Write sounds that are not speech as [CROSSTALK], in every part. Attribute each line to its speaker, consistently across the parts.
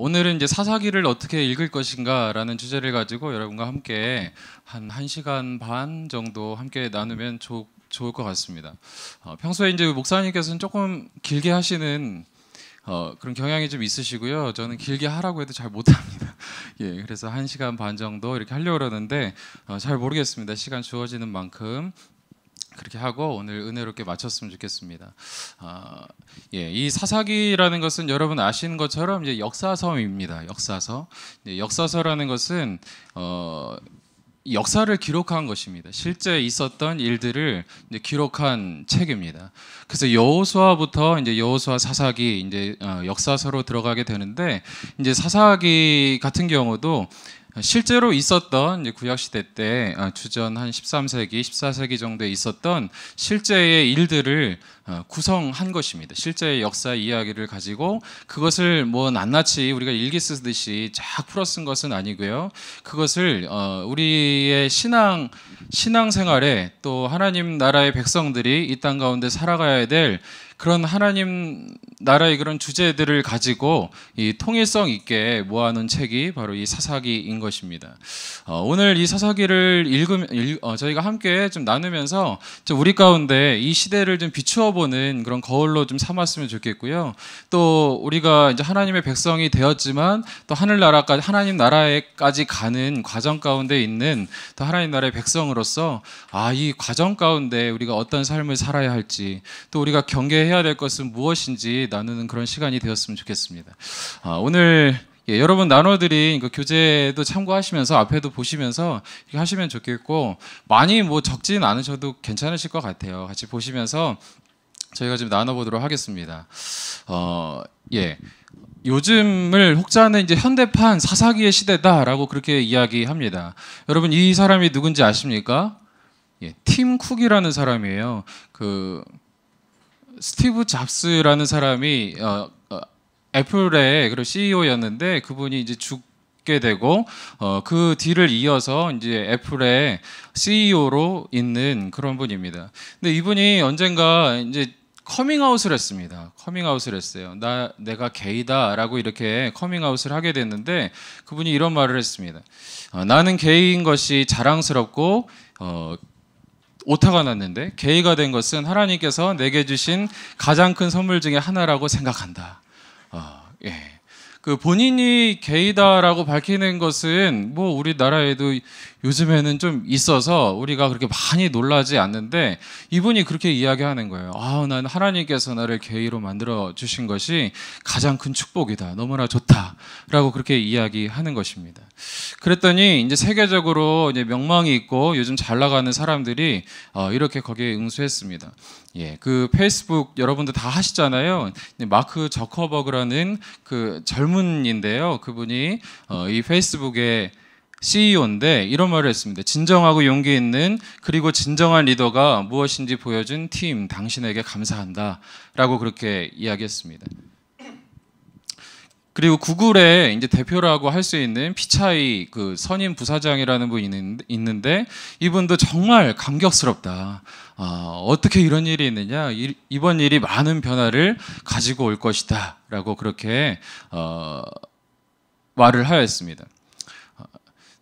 Speaker 1: 오늘은 이제 사사기를 어떻게 읽을 것인가라는 주제를 가지고 여러분과 함께 한 1시간 반 정도 함께 나누면 좋, 좋을 것 같습니다. 어, 평소에 이제 목사님께서는 조금 길게 하시는 어, 그런 경향이 좀 있으시고요. 저는 길게 하라고 해도 잘 못합니다. [LAUGHS] 예, 그래서 한 시간 반 정도 이렇게 하려고 그러는데 어, 잘 모르겠습니다. 시간 주어지는 만큼 그렇게 하고 오늘 은혜롭게 마쳤으면 좋겠습니다. 아, 예, 이 사사기라는 것은 여러분 아시는 것처럼 이제 역사서입니다. 역사서. 네, 역사서라는 것은 어, 역사를 기록한 것입니다. 실제 있었던 일들을 기록한 책입니다. 그래서 여호수아부터 이제 여호수아 사사기 이제 어, 역사서로 들어가게 되는데 이제 사사기 같은 경우도 실제로 있었던 구약시대 때 어, 주전 한 13세기, 14세기 정도에 있었던 실제의 일들을 어, 구성한 것입니다. 실제의 역사 이야기를 가지고 그것을 뭐 낱낱이 우리가 일기 쓰듯이 쫙 풀어 쓴 것은 아니고요. 그것을 어, 우리의 신앙, 신앙생활에 또 하나님 나라의 백성들이 이 땅 가운데 살아가야 될 그런 하나님 나라의 그런 주제들을 가지고 이 통일성 있게 모아놓은 책이 바로 이 사사기인 것입니다. 어, 오늘 이 사사기를 읽음 읽, 어, 저희가 함께 좀 나누면서 좀 우리 가운데 이 시대를 좀 비추어 보는 그런 거울로 좀 삼았으면 좋겠고요. 또 우리가 이제 하나님의 백성이 되었지만 또 하늘 나라까지 하나님 나라에까지 가는 과정 가운데 있는 또 하나님 나라의 백성으로서 아 이 과정 가운데 우리가 어떤 삶을 살아야 할지 또 우리가 경계해야 될 것은 무엇인지 나누는 그런 시간이 되었으면 좋겠습니다. 아, 오늘 예, 여러분 나눠드린 그 교재도 참고하시면서 앞에도 보시면서 하시면 좋겠고 많이 뭐 적진 않으셔도 괜찮으실 것 같아요. 같이 보시면서 저희가 지금 나눠보도록 하겠습니다. 어, 예. 요즘을 혹자는 이제 현대판 사사기의 시대다라고 그렇게 이야기합니다. 여러분 이 사람이 누군지 아십니까? 예, 팀 쿡이라는 사람이에요. 그 스티브 잡스라는 사람이 어, 어, 애플의 그런 CEO였는데 그분이 이제 죽 되고 어, 그 뒤를 이어서 이제 애플의 CEO로 있는 그런 분입니다. 근데 이분이 언젠가 이제 커밍아웃을 했습니다. 커밍아웃을 했어요. 나 내가 게이다라고 이렇게 커밍아웃을 하게 됐는데 그분이 이런 말을 했습니다. 어, 나는 게이인 것이 자랑스럽고 어, 오타가 났는데 게이가된 것은 하나님께서 내게 주신 가장 큰 선물 중에 하나라고 생각한다. 어, 예. 그 본인이 게이다라고 밝히는 것은 뭐 우리나라에도 요즘에는 좀 있어서 우리가 그렇게 많이 놀라지 않는데 이분이 그렇게 이야기하는 거예요. 아, 난 하나님께서 나를 개의로 만들어 주신 것이 가장 큰 축복이다. 너무나 좋다라고 그렇게 이야기하는 것입니다. 그랬더니 이제 세계적으로 이제 명망이 있고 요즘 잘 나가는 사람들이 어, 이렇게 거기에 응수했습니다. 예, 그 페이스북 여러분들 다 하시잖아요. 마크 저커버그라는 그 젊은인데요. 그분이 어, 이 페이스북에 CEO인데 이런 말을 했습니다. 진정하고 용기 있는 그리고 진정한 리더가 무엇인지 보여준 팀 당신에게 감사한다라고 그렇게 이야기했습니다. 그리고 구글의 이제 대표라고 할 수 있는 피차이 그 선임 부사장이라는 분이 있는데 이분도 정말 감격스럽다. 어, 어떻게 이런 일이 있느냐? 이, 이번 일이 많은 변화를 가지고 올 것이다라고 그렇게 어, 말을 하였습니다.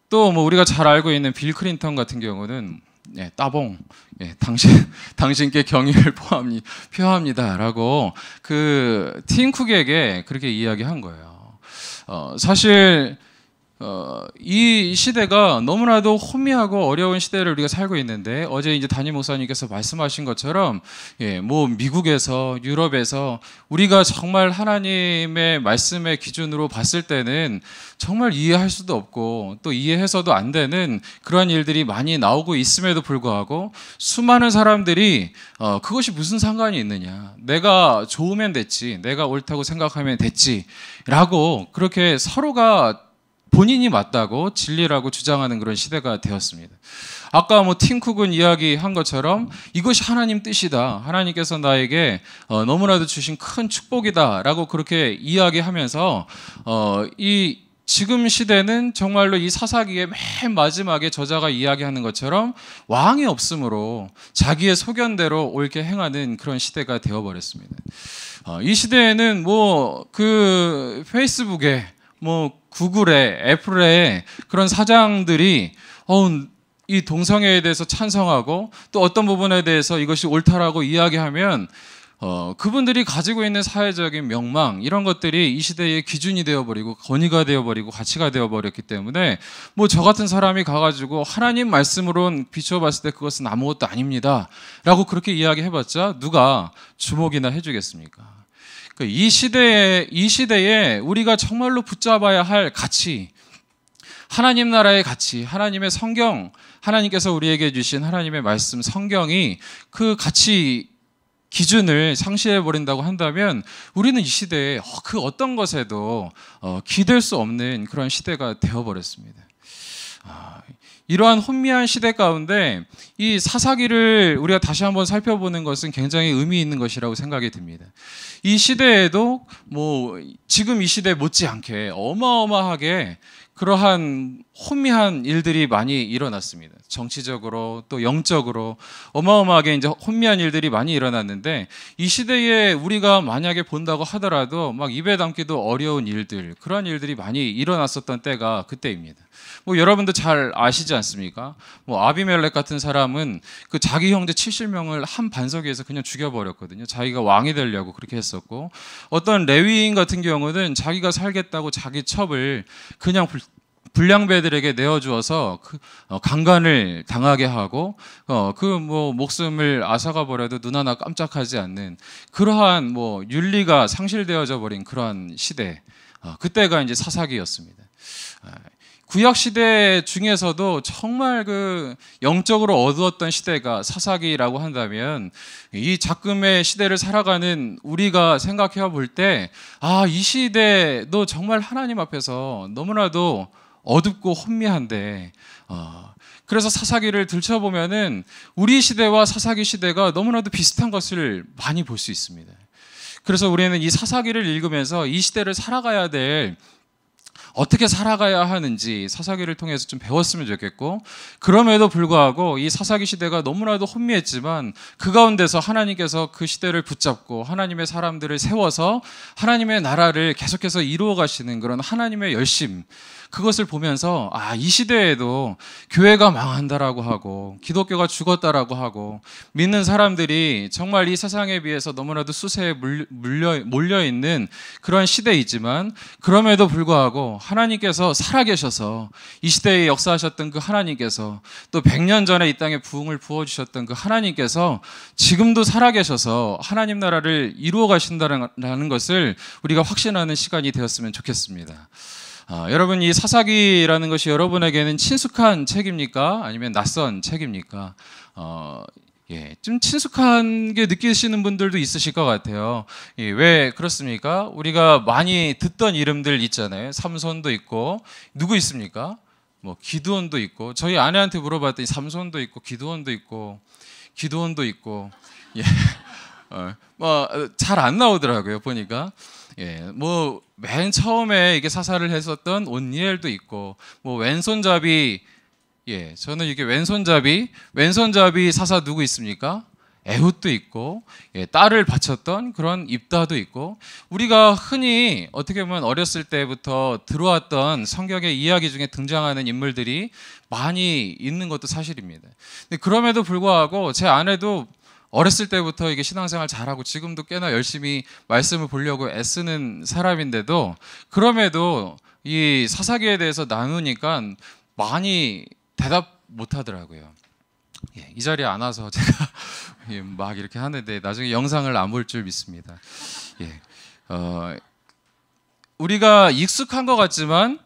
Speaker 1: 또뭐 우리가 잘 알고 있는 빌 클린턴 같은 경우는 예, 따봉, 예, 당신 [LAUGHS] 당신께 경의를 포함이 표합니다라고 그팀 쿡에게 그렇게 이야기한 거예요. 어, 사실 어, 이 시대가 너무나도 혼미하고 어려운 시대를 우리가 살고 있는데 어제 이제 담임 목사님께서 말씀하신 것처럼 예, 뭐 미국에서 유럽에서 우리가 정말 하나님의 말씀의 기준으로 봤을 때는 정말 이해할 수도 없고 또 이해해서도 안 되는 그러한 일들이 많이 나오고 있음에도 불구하고 수많은 사람들이 어, 그것이 무슨 상관이 있느냐 내가 좋으면 됐지 내가 옳다고 생각하면 됐지라고 그렇게 서로가 본인이 맞다고 진리라고 주장하는 그런 시대가 되었습니다. 아까 뭐 팀쿡은 이야기한 것처럼 이것이 하나님 뜻이다. 하나님께서 나에게 어, 너무나도 주신 큰 축복이다라고 그렇게 이야기하면서 어, 이 지금 시대는 정말로 이 사사기의 맨 마지막에 저자가 이야기하는 것처럼 왕이 없으므로 자기의 소견대로 옳게 행하는 그런 시대가 되어버렸습니다. 어, 이 시대에는 뭐 그 페이스북에 뭐 구글에 애플에 그런 사장들이 어, 우이 동성애에 대해서 찬성하고 또 어떤 부분에 대해서 이것이 옳다라고 이야기하면 어, 그분들이 가지고 있는 사회적인 명망 이런 것들이 이 시대의 기준이 되어버리고 권위가 되어버리고 가치가 되어버렸기 때문에 뭐 저 같은 사람이 가가지고 하나님 말씀으론 비춰봤을 때 그것은 아무것도 아닙니다라고 그렇게 이야기해봤자 누가 주목이나 해주겠습니까? 그 이 시대에 이 시대에 우리가 정말로 붙잡아야 할 가치 하나님 나라의 가치, 하나님의 성경, 하나님께서 우리에게 주신 하나님의 말씀 성경이 그 가치 기준을 상실해 버린다고 한다면 우리는 이 시대에 어, 그 어떤 것에도 어, 기댈 수 없는 그런 시대가 되어 버렸습니다. 아, 이러한 혼미한 시대 가운데 이 사사기를 우리가 다시 한번 살펴보는 것은 굉장히 의미 있는 것이라고 생각이 듭니다. 이 시대에도 뭐 지금 이 시대 못지않게 어마어마하게 그러한 혼미한 일들이 많이 일어났습니다. 정치적으로 또 영적으로 어마어마하게 이제 혼미한 일들이 많이 일어났는데 이 시대에 우리가 만약에 본다고 하더라도 막 입에 담기도 어려운 일들 그런 일들이 많이 일어났었던 때가 그때입니다. 뭐 여러분도 잘 아시지 않습니까? 뭐 아비멜렉 같은 사람은 그 자기 형제 70명을 한 반석 에서 그냥 죽여버렸거든요. 자기가 왕이 되려고 그렇게 했었고 어떤 레위인 같은 경우는 자기가 살겠다고 자기 첩을 그냥 불 불량배들에게 내어주어서 그, 어, 강간을 당하게 하고 어, 그뭐 목숨을 앗아가 버려도 눈 하나 깜짝하지 않는 그러한 뭐 윤리가 상실되어져 버린 그러한 시대 어, 그때가 이제 사사기였습니다. 아, 구약 시대 중에서도 정말 그 영적으로 어두웠던 시대가 사사기라고 한다면 이 작금의 시대를 살아가는 우리가 생각해 볼 때 아 이 시대도 정말 하나님 앞에서 너무나도 어둡고 혼미한데 어, 그래서 사사기를 들춰보면은 우리 시대와 사사기 시대가 너무나도 비슷한 것을 많이 볼 수 있습니다. 그래서 우리는 이 사사기를 읽으면서 이 시대를 살아가야 될 어떻게 살아가야 하는지 사사기를 통해서 좀 배웠으면 좋겠고 그럼에도 불구하고 이 사사기 시대가 너무나도 혼미했지만 그 가운데서 하나님께서 그 시대를 붙잡고 하나님의 사람들을 세워서 하나님의 나라를 계속해서 이루어 가시는 그런 하나님의 열심 그것을 보면서 아, 이 시대에도 교회가 망한다라고 하고 기독교가 죽었다라고 하고 믿는 사람들이 정말 이 세상에 비해서 너무나도 수세에 물려, 몰려 있는 그런 시대이지만 그럼에도 불구하고 하나님께서 살아계셔서 이 시대에 역사하셨던 그 하나님께서 또 100년 전에 이 땅에 부흥을 부어 주셨던 그 하나님께서 지금도 살아계셔서 하나님 나라를 이루어 가신다는 것을 우리가 확신하는 시간이 되었으면 좋겠습니다. 아, 여러분 이 사사기라는 것이 여러분에게는 친숙한 책입니까? 아니면 낯선 책입니까? 어, 예, 좀 친숙한 게 느끼시는 분들도 있으실 것 같아요. 예, 왜 그렇습니까? 우리가 많이 듣던 이름들 있잖아요. 삼손도 있고 누구 있습니까? 뭐 기드온도 있고 저희 아내한테 물어봤더니 삼손도 있고 기드온도 있고 기드온도 있고 예, [LAUGHS] 어, 뭐 잘 안 나오더라고요 보니까 예, 뭐맨 처음에 이게 사사를 했었던 온니엘도 있고 뭐 왼손잡이 예 저는 이게 왼손잡이 왼손잡이 사사 누구 있습니까? 애훗도 있고 예, 딸을 바쳤던 그런 입다도 있고 우리가 흔히 어떻게 보면 어렸을 때부터 들어왔던 성경의 이야기 중에 등장하는 인물들이 많이 있는 것도 사실입니다. 그데 그럼에도 불구하고 제안에도 어렸을 때부터 이게 신앙생활 잘하고 지금도 꽤나 열심히 말씀을 보려고 애쓰는 사람인데도 그럼에도 이 사사기에 대해서 나누니까 많이 대답 못 하더라고요. 예, 이 자리에 안 와서 [LAUGHS] 제가 막 이렇게 하는데 나중에 영상을 안 볼 줄 믿습니다. 예, 어, 우리가 익숙한 것 같지만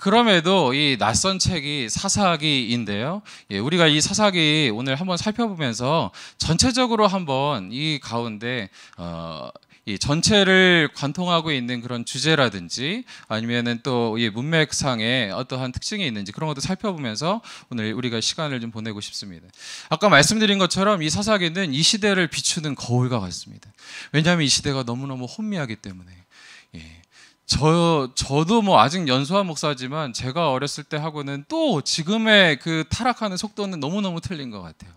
Speaker 1: 그럼에도 이 낯선 책이 사사기인데요. 예, 우리가 이 사사기 오늘 한번 살펴보면서 전체적으로 한번 이 가운데 어, 이 전체를 관통하고 있는 그런 주제라든지 아니면은 또 이 문맥상의 어떠한 특징이 있는지 그런 것도 살펴보면서 오늘 우리가 시간을 좀 보내고 싶습니다. 아까 말씀드린 것처럼 이 사사기는 이 시대를 비추는 거울과 같습니다. 왜냐하면 이 시대가 너무너무 혼미하기 때문에 저 저도 뭐 아직 연소한 목사지만 제가 어렸을 때 하고는 또 지금의 그 타락하는 속도는 너무 너무 틀린 것 같아요.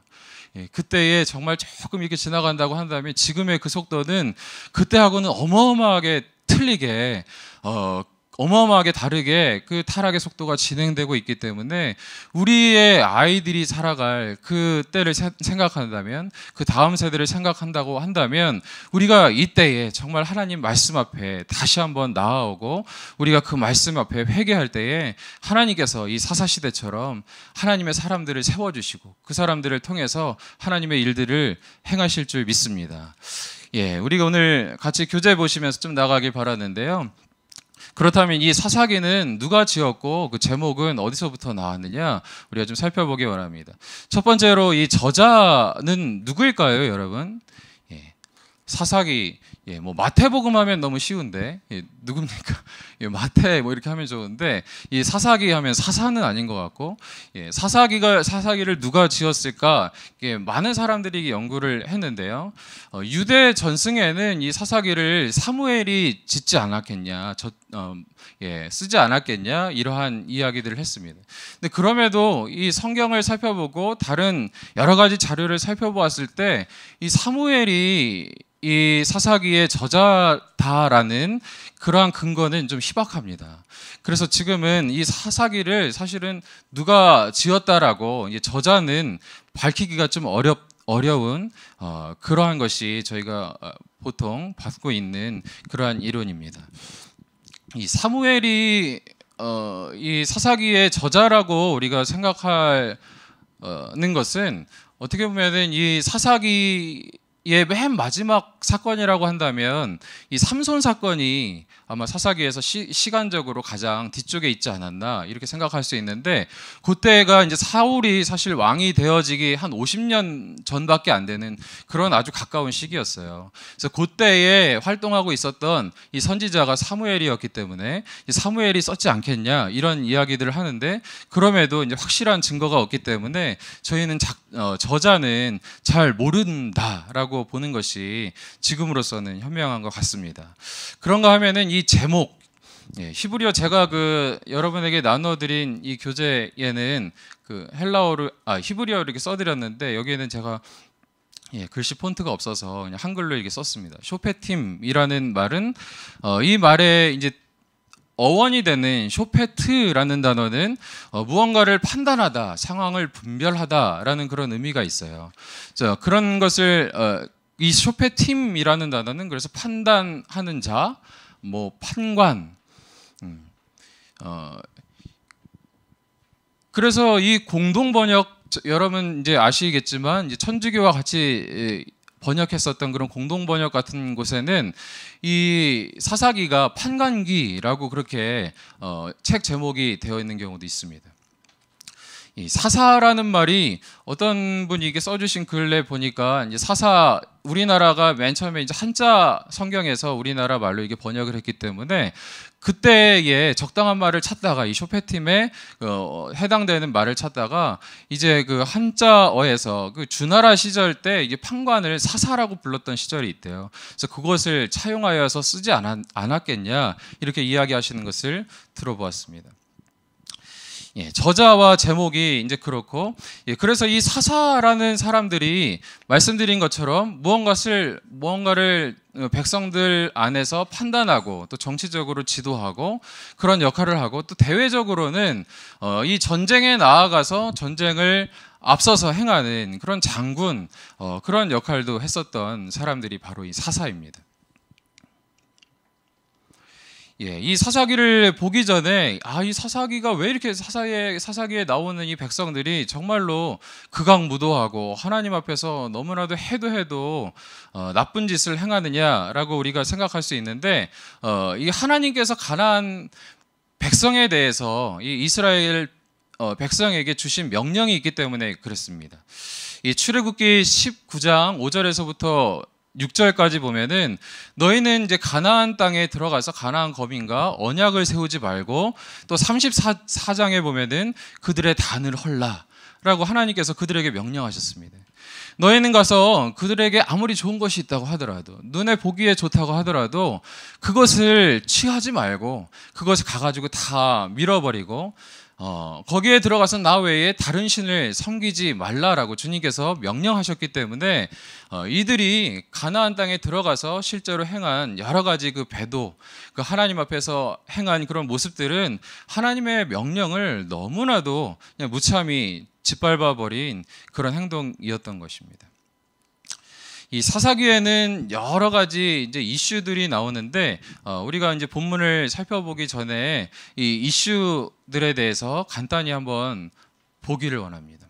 Speaker 1: 예, 그때에 정말 조금 이렇게 지나간다고 한다면 지금의 그 속도는 그때하고는 어마어마하게 틀리게 어, 어마어마하게 다르게 그 타락의 속도가 진행되고 있기 때문에 우리의 아이들이 살아갈 그 때를 생각한다면 그 다음 세대를 생각한다고 한다면 우리가 이때에 정말 하나님 말씀 앞에 다시 한번 나아오고 우리가 그 말씀 앞에 회개할 때에 하나님께서 이 사사 시대처럼 하나님의 사람들을 세워 주시고 그 사람들을 통해서 하나님의 일들을 행하실 줄 믿습니다. 예, 우리가 오늘 같이 교재 보시면서 좀 나가길 바라는데요. 그렇다면 이 사사기는 누가 지었고 그 제목은 어디서부터 나왔느냐 우리가 좀 살펴보기 바랍니다. 첫 번째로 이 저자는 누구일까요, 여러분? 사사기, 예, 뭐 마태복음 하면 너무 쉬운데 예, 누굽니까? [LAUGHS] 예, 마태 뭐 이렇게 하면 좋은데 이 사사기 하면 사사는 아닌 것 같고 예, 사사기가 사사기를 누가 지었을까? 예, 많은 사람들이 연구를 했는데요. 어, 유대 전승에는 이 사사기를 사무엘이 짓지 않았겠냐? 저, 어, 예, 쓰지 않았겠냐 이러한 이야기들을 했습니다. 근데 그럼에도 이 성경을 살펴보고 다른 여러 가지 자료를 살펴보았을 때 이 사무엘이 이 사사기의 저자다라는 그러한 근거는 좀 희박합니다. 그래서 지금은 이 사사기를 사실은 누가 지었다라고 저자는 밝히기가 좀 어렵 어려운 어, 그러한 것이 저희가 어, 보통 받고 있는 그러한 이론입니다. 이 사무엘이 어, 이 사사기의 저자라고 우리가 생각하는 것은 어떻게 보면이 사사기의 맨 마지막 사건이라고 한다면 이 삼손 사건이 아마 사사기에서 시, 간적으로 가장 뒤쪽에 있지 않았나 이렇게 생각할 수 있는데 그때가 이제 사울이 사실 왕이 되어지기 한 50년 전밖에 안 되는 그런 아주 가까운 시기였어요. 그래서 그때에 활동하고 있었던 이 선지자가 사무엘이었기 때문에 사무엘이 썼지 않겠냐 이런 이야기들을 하는데 그럼에도 이제 확실한 증거가 없기 때문에 저희는 작, 어, 저자는 잘 모른다라고 보는 것이 지금으로서는 현명한 것 같습니다. 그런가 하면은 이 제목 예, 히브리어 제가 그 여러분에게 나눠드린 이 교재에는 그 헬라어를 아 히브리어를 이렇게 써드렸는데 여기에는 제가 예, 글씨 폰트가 없어서 그냥 한글로 이렇게 썼습니다. 쇼페팀이라는 말은 어, 이 말에 이제 어원이 되는 쇼페트라는 단어는 어, 무언가를 판단하다, 상황을 분별하다라는 그런 의미가 있어요. 자, 그런 것을 어, 이 쇼페팀이라는 단어는 그래서 판단하는 자, 뭐 판관. 음, 어, 그래서 이 공동 번역 여러분 이제 아시겠지만 이제 천주교와 같이 번역했었던 그런 공동 번역 같은 곳에는 이 사사기가 판관기라고 그렇게 어, 책 제목이 되어 있는 경우도 있습니다. 이 사사라는 말이 어떤 분이 이게 써주신 글에 보니까 이제 사사 우리나라가 맨 처음에 이제 한자 성경에서 우리나라 말로 이게 번역을 했기 때문에 그때에 적당한 말을 찾다가 이 쇼페팀에 그, 어, 해당되는 말을 찾다가 이제 그 한자어에서 그 주나라 시절 때 이게 판관을 사사라고 불렀던 시절이 있대요. 그래서 그것을 차용하여서 쓰지 않았, 않았겠냐 이렇게 이야기하시는 것을 들어보았습니다. 예, 저자와 제목이 이제 그렇고 예, 그래서 이 사사라는 사람들이 말씀드린 것처럼 무언가를 무언가를 어, 백성들 안에서 판단하고 또 정치적으로 지도하고 그런 역할을 하고 또 대외적으로는 어, 이 전쟁에 나아가서 전쟁을 앞서서 행하는 그런 장군 어, 그런 역할도 했었던 사람들이 바로 이 사사입니다. 예, 이 사사기를 보기 전에 아, 이 사사기가 왜 이렇게 사사에 사사기에 나오는 이 백성들이 정말로 극악무도하고 하나님 앞에서 너무나도 해도 해도 어, 나쁜 짓을 행하느냐라고 우리가 생각할 수 있는데 어, 이 하나님께서 가난안 백성에 대해서 이 이스라엘 어, 백성에게 주신 명령이 있기 때문에 그렇습니다. 이 출애굽기 19장 5절에서부터 6절까지 보면은 너희는 이제 가나안 땅에 들어가서 가나안 검인과 언약을 세우지 말고 또 34장에 보면은 그들의 단을 헐라라고 하나님께서 그들에게 명령하셨습니다. 너희는 가서 그들에게 아무리 좋은 것이 있다고 하더라도 눈에 보기에 좋다고 하더라도 그것을 취하지 말고 그것을 가가지고 다 밀어버리고 어, 거기에 들어가서 나 외에 다른 신을 섬기지 말라라고 주님께서 명령하셨기 때문에 어, 이들이 가나안 땅에 들어가서 실제로 행한 여러 가지 그 배도 그 하나님 앞에서 행한 그런 모습들은 하나님의 명령을 너무나도 무참히 짓밟아 버린 그런 행동이었던 것입니다. 이 사사기에는 여러 가지 이제 이슈들이 나오는데 어, 우리가 이제 본문을 살펴보기 전에 이 이슈들에 대해서 간단히 한번 보기를 원합니다.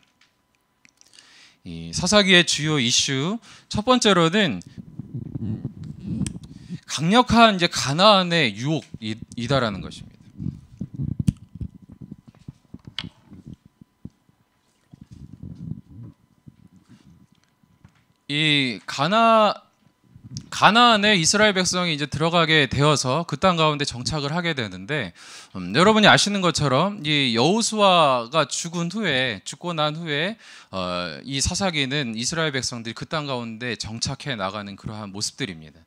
Speaker 1: 이 사사기의 주요 이슈 첫 번째로는 강력한 이제 가나안의 유혹이다라는 것입니다. 이 가나 가나안에 이스라엘 백성이 이제 들어가게 되어서 그 땅 가운데 정착을 하게 되는데 음, 여러분이 아시는 것처럼 이 여호수아가 죽은 후에 죽고 난 후에 어, 이 사사기는 이스라엘 백성들이 그 땅 가운데 정착해 나가는 그러한 모습들입니다.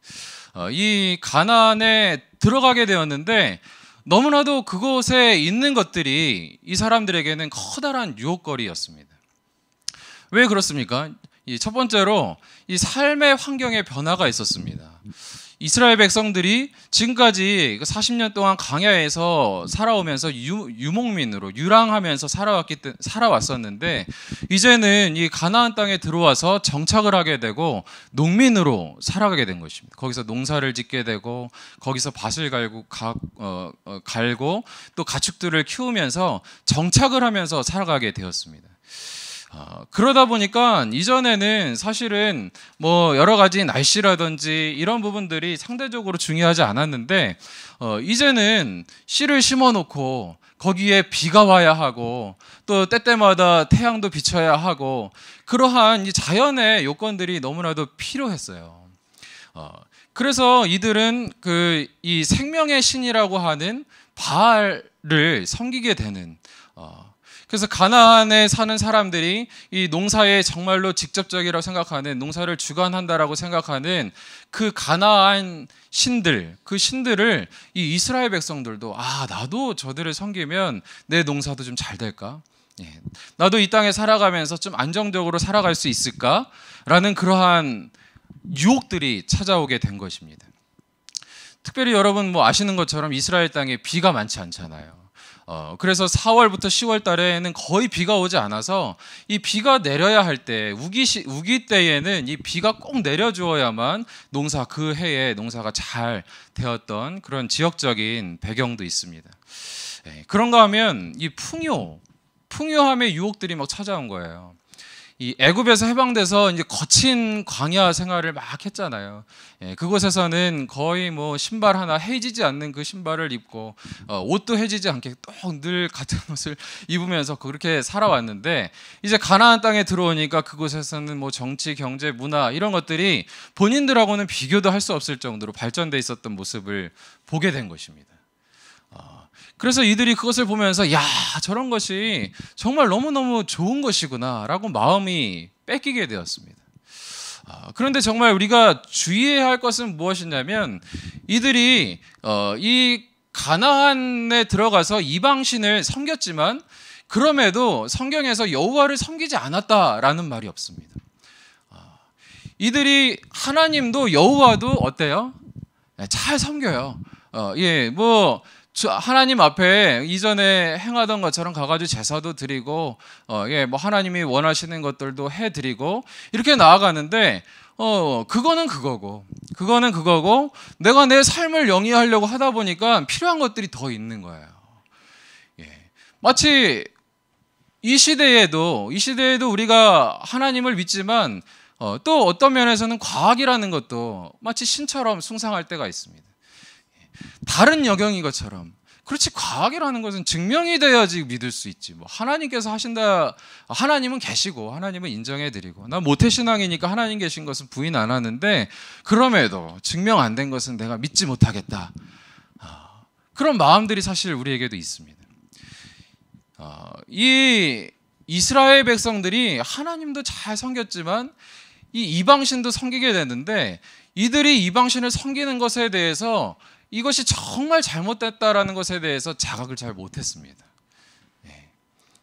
Speaker 1: 어, 이 가나안에 들어가게 되었는데 너무나도 그곳에 있는 것들이 이 사람들에게는 커다란 유혹거리였습니다. 왜 그렇습니까? 이첫 번째로 이 삶의 환경에 변화가 있었습니다. 이스라엘 백성들이 지금까지 40년 그 동안 강야에서 살아오면서 유, 목민으로 유랑하면서 살아왔기 살아왔었는데 이제는 이 가나안 땅에 들어와서 정착을 하게 되고 농민으로 살아가게 된 것입니다. 거기서 농사를 짓게 되고 거기서 밭을 갈고 가, 어, 어 갈고 또 가축들을 키우면서 정착을 하면서 살아가게 되었습니다. 아, 그러다 보니까 이전에는 사실은 뭐 여러 가지 날씨라든지 이런 부분들이 상대적으로 중요하지 않았는데 어, 이제는 씨를 심어놓고 거기에 비가 와야 하고 또 때때마다 태양도 비춰야 하고 그러한 이 자연의 요건들이 너무나도 필요했어요. 어, 그래서 이들은 그 이 생명의 신이라고 하는 바알을 섬기게 되는 어, 그래서 가나안에 사는 사람들이 이 농사에 정말로 직접적이라고 생각하는 농사를 주관한다라고 생각하는 그 가나안 신들 그 신들을 이 이스라엘 백성들도 아 나도 저들을 섬기면 내 농사도 좀 잘 될까? 예, 나도 이 땅에 살아가면서 좀 안정적으로 살아갈 수 있을까라는 그러한 유혹들이 찾아오게 된 것입니다. 특별히 여러분 뭐 아시는 것처럼 이스라엘 땅에 비가 많지 않잖아요. 어, 그래서 4월부터 10월 달에는 거의 비가 오지 않아서 이 비가 내려야 할 때 우기 시, 우기 때에는 이 비가 꼭 내려주어야만 농사 그 해에 농사가 잘 되었던 그런 지역적인 배경도 있습니다. 예, 그런가 하면 이 풍요 풍요함의 유혹들이 막 찾아온 거예요. 이 애굽에서 해방돼서 이제 거친 광야 생활을 막 했잖아요. 예, 그곳에서는 거의 뭐 신발 하나 해지지 않는 그 신발을 입고 어, 옷도 해지지 않게 또늘 같은 [LAUGHS] 옷을 입으면서 그렇게 살아왔는데 이제 가나안 땅에 들어오니까 그곳에서는 뭐 정치, 경제, 문화 이런 것들이 본인들하고는 비교도 할 수 없을 정도로 발전돼 있었던 모습을 보게 된 것입니다. 그래서 이들이 그것을 보면서 야 저런 것이 정말 너무너무 좋은 것이구나라고 마음이 뺏기게 되었습니다. 아, 그런데 정말 우리가 주의해야 할 것은 무엇이냐면 이들이 어, 이 가나안에 들어가서 이방신을 섬겼지만 그럼에도 성경에서 여호와를 섬기지 않았다라는 말이 없습니다. 아, 이들이 하나님도 여호와도 어때요? 네, 잘 섬겨요. 어, 예, 뭐 하나님 앞에 이전에 행하던 것처럼 가가지고 제사도 드리고 어, 예, 뭐 하나님이 원하시는 것들도 해드리고 이렇게 나아가는데 어, 그거는 그거고, 그거는 그거고, 내가 내 삶을 영위하려고 하다 보니까 필요한 것들이 더 있는 거예요. 예. 마치 이 시대에도, 이 시대에도 우리가 하나님을 믿지만, 어, 또 어떤 면에서는 과학이라는 것도 마치 신처럼 숭상할 때가 있습니다. 다른 여경인 것처럼 그렇지 과학이라는 것은 증명이 돼야지 믿을 수 있지. 뭐 하나님께서 하신다. 하나님은 계시고 하나님은 인정해드리고 나 모태 신앙이니까 하나님 계신 것은 부인 안 하는데 그럼에도 증명 안 된 것은 내가 믿지 못하겠다. 아, 그런 마음들이 사실 우리에게도 있습니다. 아, 이 이스라엘 백성들이 하나님도 잘 섬겼지만 이 이방신도 섬기게 되는데 이들이 이방신을 섬기는 것에 대해서 이것이 정말 잘못됐다라는 것에 대해서 자각을 잘 못했습니다. 예.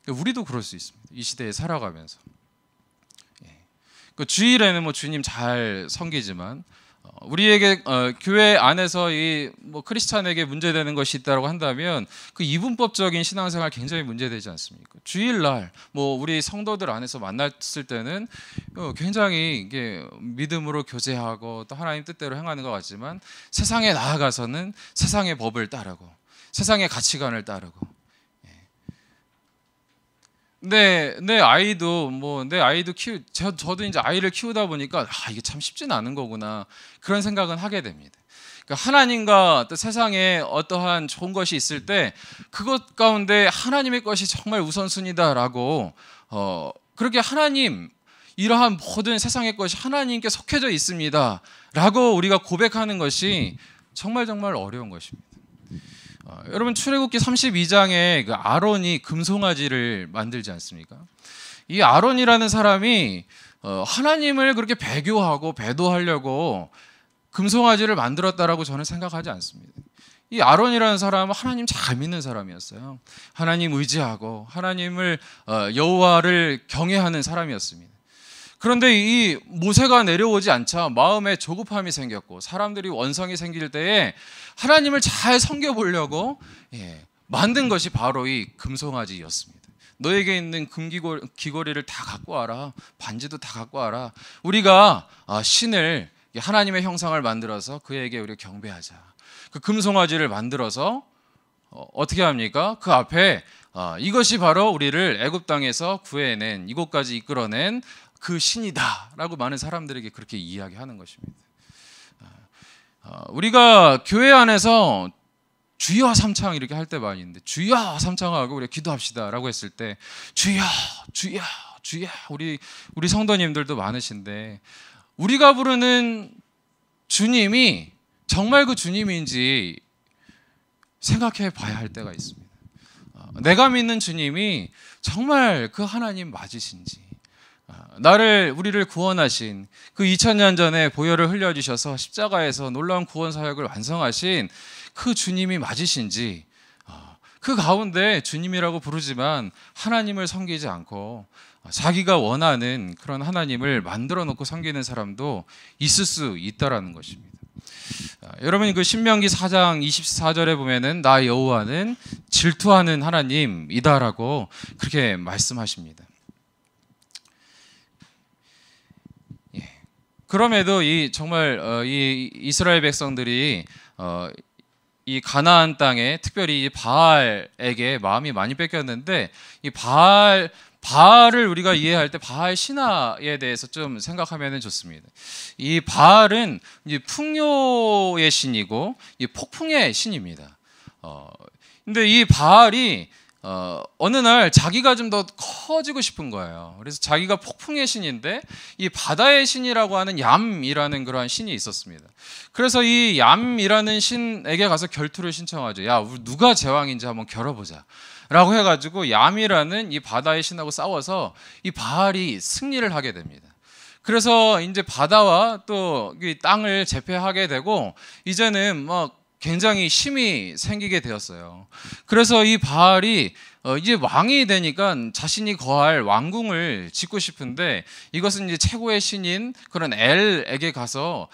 Speaker 1: 그러니까 우리도 그럴 수 있습니다. 이 시대에 살아가면서 예. 그 주일에는 뭐 주님 잘 섬기지만 어, 우리에게 어, 교회 안에서 이 뭐 크리스찬에게 문제되는 것이 있다고 한다면 그 이분법적인 신앙생활 굉장히 문제되지 않습니까? 주일날 뭐 우리 성도들 안에서 만났을 때는 어, 굉장히 이게 믿음으로 교제하고 또 하나님 뜻대로 행하는 것 같지만 세상에 나아가서는 세상의 법을 따르고 세상의 가치관을 따르고 네, 내 아이도 뭐내 아이도 키우 저, 저도 이제 아이를 키우다 보니까 아 이게 참 쉽진 않은 거구나 그런 생각은 하게 됩니다. 그러니까 하나님과 또 세상에 어떠한 좋은 것이 있을 때 그것 가운데 하나님의 것이 정말 우선순위다라고 어 그렇게 하나님 이러한 모든 세상의 것이 하나님께 속해져 있습니다라고 우리가 고백하는 것이 정말 정말 어려운 것입니다. 아, 여러분 출애굽기 32장에 그 아론이 금송아지를 만들지 않습니까? 이 아론이라는 사람이 어, 하나님을 그렇게 배교하고 배도하려고 금송아지를 만들었다라고 저는 생각하지 않습니다. 이 아론이라는 사람은 하나님 잘 믿는 사람이었어요. 하나님 의지하고 하나님을 어, 여호와를 경외하는 사람이었습니다. 그런데 이 모세가 내려오지 않자 마음에 조급함이 생겼고 사람들이 원성이 생길 때에 하나님을 잘 섬겨보려고 예, 만든 것이 바로 이 금송아지였습니다. 너에게 있는 금귀걸이를 다 갖고 와라. 반지도 다 갖고 와라. 우리가 아, 신을 하나님의 형상을 만들어서 그에게 우리 경배하자. 그 금송아지를 만들어서 어, 어떻게 합니까? 그 앞에 아, 이것이 바로 우리를 애굽 땅에서 구해낸 이곳까지 이끌어낸 그 신이다라고 많은 사람들에게 그렇게 이야기하는 것입니다. 아, 아, 우리가 교회 안에서 주여 삼창 이렇게 할 때 많이 있는데 주여 삼창하고 우리가 기도합시다라고 했을 때 주여 주여 주여 우리 우리 성도님들도 많으신데 우리가 부르는 주님이 정말 그 주님인지 생각해 봐야 할 때가 있습니다. 아, 내가 믿는 주님이 정말 그 하나님 맞으신지 아, 나를 우리를 구원하신 그 2000년 전에 보혈을 흘려 주셔서 십자가에서 놀라운 구원 사역을 완성하신 그 주님이 맞으신지 어, 그 가운데 주님이라고 부르지만 하나님을 섬기지 않고 어, 자기가 원하는 그런 하나님을 만들어 놓고 섬기는 사람도 있을 수 있다라는 것입니다. 아, 여러분 그 신명기 4장 24절에 보면은 나 여호와는 질투하는 하나님이다라고 그렇게 말씀하십니다. 그럼에도 이 정말 어, 이 이스라엘 백성들이 어, 이 가나안 땅에 특별히 이 바알에게 마음이 많이 뺏겼는데 이 바알 바알을 우리가 이해할 때 바알 신화에 대해서 좀 생각하면 좋습니다. 이 바알은 이 풍요의 신이고 이 폭풍의 신입니다. 어, 근데 이 바알이 어, 어느 날 자기가 좀 더 커지고 싶은 거예요. 그래서 자기가 폭풍의 신인데 이 바다의 신이라고 하는 얌이라는 그러한 신이 있었습니다. 그래서 이 얌이라는 신에게 가서 결투를 신청하죠. 야, 우리 누가 제왕인지 한번 겨뤄보자. 라고 해가지고 얌이라는 이 바다의 신하고 싸워서 이 바알이 승리를 하게 됩니다. 그래서 이제 바다와 또 땅을 제패하게 되고 이제는 막 뭐 굉장히 힘이 생기게 되었어요. 그래서 이 바알이 어, 이제 왕이 되니까 자신이 거할 왕궁을 짓고 싶은데 이것은 이제 최고의 신인 그런 엘에게 가서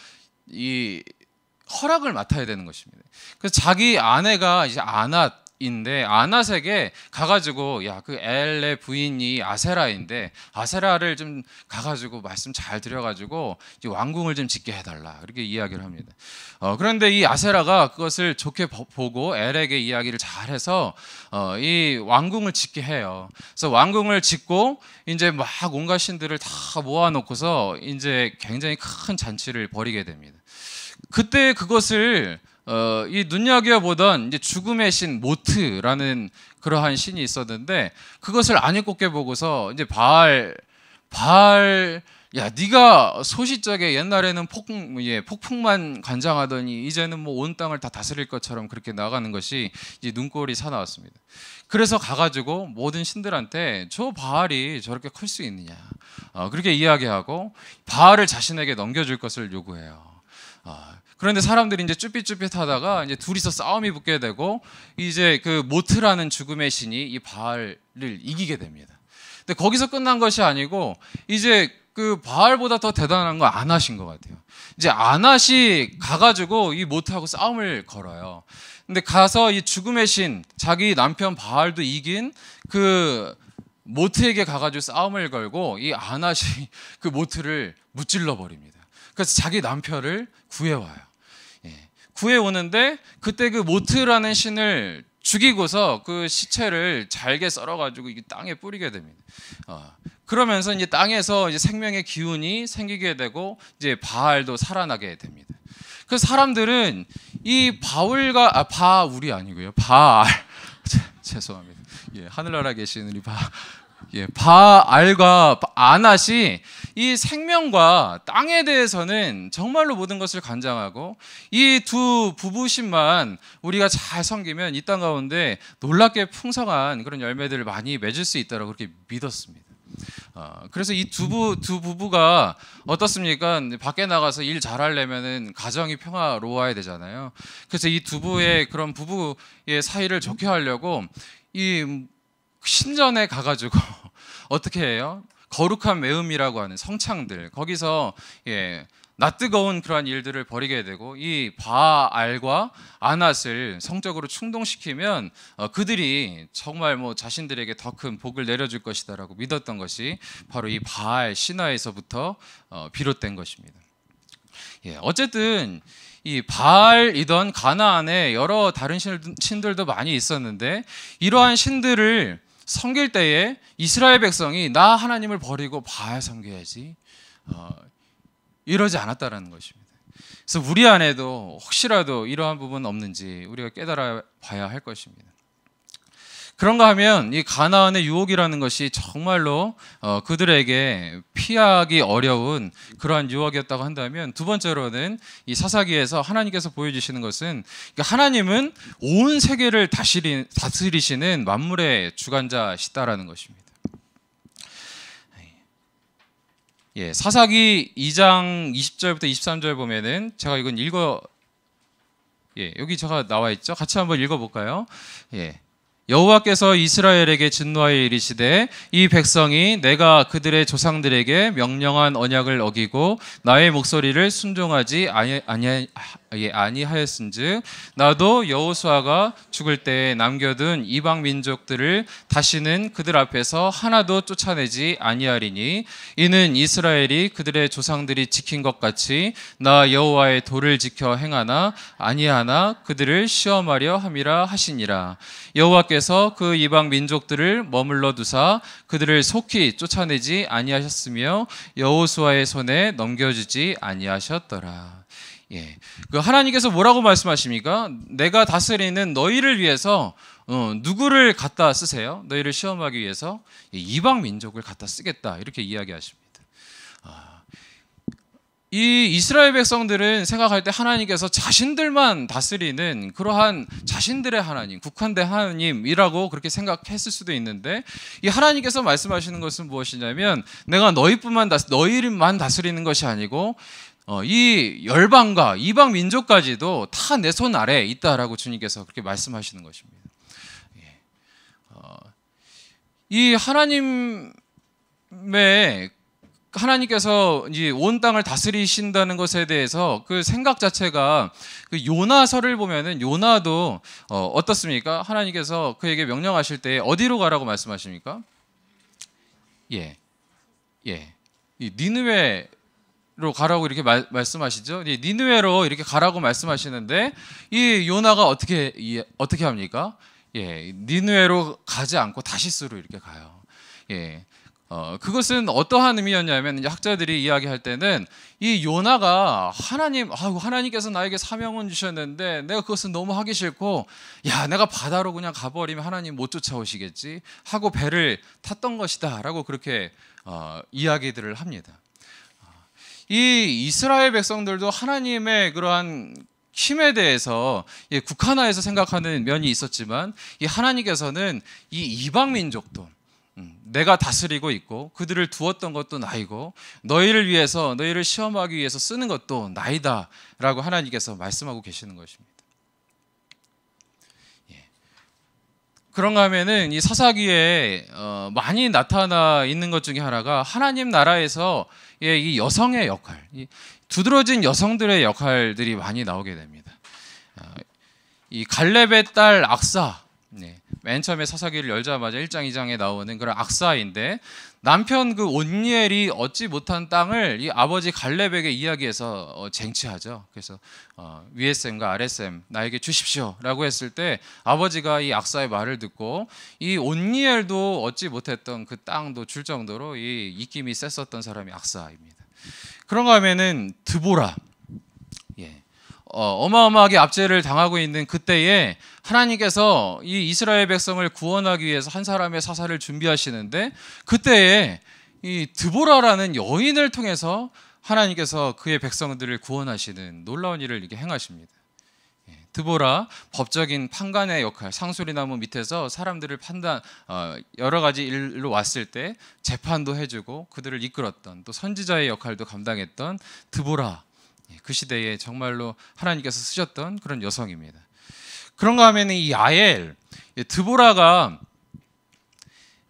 Speaker 1: 이 허락을 맡아야 되는 것입니다. 그래서 자기 아내가 이제 아낫 인데 아나색에 가가지고 야 그 엘의 부인이 아세라인데 아세라를 좀 가가지고 말씀 잘 드려가지고 왕궁을 좀 짓게 해달라 이렇게 이야기를 합니다. 어, 그런데 이 아세라가 그것을 좋게 보고 엘에게 이야기를 잘해서 어, 이 왕궁을 짓게 해요. 그래서 왕궁을 짓고 이제 막 온갖 신들을 다 모아놓고서 이제 굉장히 큰 잔치를 벌이게 됩니다. 그때 그것을 어, 이 눈여겨보던 이제 죽음의 신 모트라는 그러한 신이 있었는데 그것을 안일곱게 보고서 이제 바알 바알 야 네가 소시적에 옛날에는 폭, 예, 폭풍만 관장하더니 이제는 뭐 온 땅을 다 다스릴 것처럼 그렇게 나가는 것이 이제 눈꼴이 사나웠습니다. 그래서 가가지고 모든 신들한테 저 바알이 저렇게 클 수 있느냐 어, 그렇게 이야기하고 바알을 자신에게 넘겨줄 것을 요구해요. 어, 그런데 사람들이 이제 쭈삣쭈삣하다가 이제 둘이서 싸움이 붙게 되고 이제 그 모트라는 죽음의 신이 이 바알을 이기게 됩니다. 근데 거기서 끝난 것이 아니고 이제 그 바알보다 더 대단한 건 아낫인 것 같아요. 이제 아낫이 가가지고 이 모트하고 싸움을 걸어요. 근데 가서 이 죽음의 신 자기 남편 바알도 이긴 그 모트에게 가가지고 싸움을 걸고 이 아낫이 [LAUGHS] 그 모트를 무찔러 버립니다. 그래서 자기 남편을 구해와요. 구해오는데 그때 그 모트라는 신을 죽이고서 그 시체를 잘게 썰어가지고 이게 땅에 뿌리게 됩니다. 어. 그러면서 이제 땅에서 이제 생명의 기운이 생기게 되고 이제 바알도 살아나게 됩니다. 그 사람들은 이 바울과 아 바울이 아니고요 바알 [LAUGHS] 죄송합니다. 예 하늘나라 계신 우리 바 예, 바알과 아낫이 이 생명과 땅에 대해서는 정말로 모든 것을 관장하고 이 두부부심만 우리가 잘 섬기면 이 땅 가운데 놀랍게 풍성한 그런 열매들을 많이 맺을 수 있다고 그렇게 믿었습니다. 어, 그래서 이두 부부 가 어떻습니까? 밖에 나가서 일잘하려면 가정이 평화로워야 되잖아요. 그래서 이 두부의 그런 부부의 사이를 좋게 하려고 이 신전에 가가지고 [LAUGHS] 어떻게 해요? 거룩한 매음이라고 하는 성창들 거기서 예, 나 뜨거운 그러한 일들을 벌이게 되고 이 바알과 아낫을 성적으로 충동시키면 어, 그들이 정말 뭐 자신들에게 더 큰 복을 내려줄 것이다라고 믿었던 것이 바로 이 바알 신화에서부터 어, 비롯된 것입니다. 예, 어쨌든 이 바알이던 가나안에 여러 다른 신들도 많이 있었는데 이러한 신들을 섬길 때에 이스라엘 백성이 나 하나님을 버리고 바알 섬겨야지 어, 이러지 않았다라는 것입니다. 그래서 우리 안에도 혹시라도 이러한 부분 없는지 우리가 깨달아 봐야 할 것입니다. 그런가 하면 이 가나안의 유혹이라는 것이 정말로 어, 그들에게 피하기 어려운 그러한 유혹이었다고 한다면 두 번째로는 이 사사기에서 하나님께서 보여주시는 것은 그러니까 하나님은 온 세계를 다스리, 다스리시는 만물의 주관자시다라는 것입니다. 예, 사사기 2장 20절부터 23절 보면은 제가 이건 읽어 예, 여기 제가 나와 있죠. 같이 한번 읽어 볼까요? 예. 여호와께서 이스라엘에게 진노하여 이르시되 이 백성이 내가 그들의 조상들에게 명령한 언약을 어기고 나의 목소리를 순종하지 아니, 아니, 예, 아니하였은즉 나도 여호수아가 죽을 때 남겨둔 이방 민족들을 다시는 그들 앞에서 하나도 쫓아내지 아니하리니 이는 이스라엘이 그들의 조상들이 지킨 것 같이 나 여호와의 도를 지켜 행하나 아니하나 그들을 시험하려 함이라 하시니라 여호와께서 그 이방 민족들을 머물러 두사 그들을 속히 쫓아내지 아니하셨으며 여호수아의 손에 넘겨주지 아니하셨더라 예. 그 하나님께서 뭐라고 말씀하십니까? 내가 다스리는 너희를 위해서 어, 누구를 갖다 쓰세요? 너희를 시험하기 위해서 예, 이방 민족을 갖다 쓰겠다 이렇게 이야기하십니다. 아, 이 이스라엘 백성들은 생각할 때 하나님께서 자신들만 다스리는 그러한 자신들의 하나님, 국한된 하나님이라고 그렇게 생각했을 수도 있는데 이 하나님께서 말씀하시는 것은 무엇이냐면 내가 너희뿐만 다스, 너희만 다스리는 것이 아니고 어, 이 열방과 이방 민족까지도 다 내 손 아래 있다라고 주님께서 그렇게 말씀하시는 것입니다. 예. 어, 이 하나님의 하나님께서 이제 온 땅을 다스리신다는 것에 대해서 그 생각 자체가 그 요나서를 보면은 요나도 어, 떻습니까 하나님께서 그에게 명령하실 때 어디로 가라고 말씀하십니까? 예, 예, 이 니느웨 로 가라고 이렇게 말, 말씀하시죠. 예, 니누에로 이렇게 가라고 말씀하시는데 이 요나가 어떻게 이, 어떻게 합니까? 예, 니누에로 가지 않고 다시스로 이렇게 가요. 예. 어, 그것은 어떠한 의미였냐면 이제 학자들이 이야기할 때는 이 요나가 하나님 아 하나님께서 나에게 사명을 주셨는데 내가 그것은 너무 하기 싫고 야 내가 바다로 그냥 가버리면 하나님 못 쫓아오시겠지 하고 배를 탔던 것이다라고 그렇게 어, 이야기들을 합니다. 이 이스라엘 백성들도 하나님의 그러한 힘에 대해서 예, 국한화에서 생각하는 면이 있었지만 이 하나님께서는 이 이방 민족도 음, 내가 다스리고 있고 그들을 두었던 것도 나이고 너희를 위해서 너희를 시험하기 위해서 쓰는 것도 나이다라고 하나님께서 말씀하고 계시는 것입니다. 예. 그런가 하면은 이 사사기에 어, 많이 나타나 있는 것 중에 하나가 하나님 나라에서 예, 이 여성의 역할, 이 두드러진 여성들의 역할들이 많이 나오게 됩니다. 아, 이 갈렙의 딸 악사, 네, 맨 처음에 사사기를 열자마자 1장 2장에 나오는 그런 악사인데 남편 그 온니엘이 얻지 못한 땅을 이 아버지 갈렙에게 이야기해서 어, 쟁취하죠. 그래서 어, 위에쌤과아랫쌤 나에게 주십시오라고 했을 때 아버지가 이 악사의 말을 듣고 이 온니엘도 얻지 못했던 그 땅도 줄 정도로 이 입김이 셌었던 사람이 악사입니다. 그런가 하면은 드보라 예. 어, 어마어마하게 압제를 당하고 있는 그때에 하나님께서 이 이스라엘 백성을 구원하기 위해서 한 사람의 사사를 준비하시는데 그때에 이 드보라라는 여인을 통해서 하나님께서 그의 백성들을 구원하시는 놀라운 일을 이게 렇 행하십니다. 예, 드보라 법적인 판관의 역할 상수리 나무 밑에서 사람들을 판단 어, 여러 가지 일로 왔을 때 재판도 해주고 그들을 이끌었던 또 선지자의 역할도 감당했던 드보라 예, 그 시대에 정말로 하나님께서 쓰셨던 그런 여성입니다. 그런가 하면 이 아엘 드보라가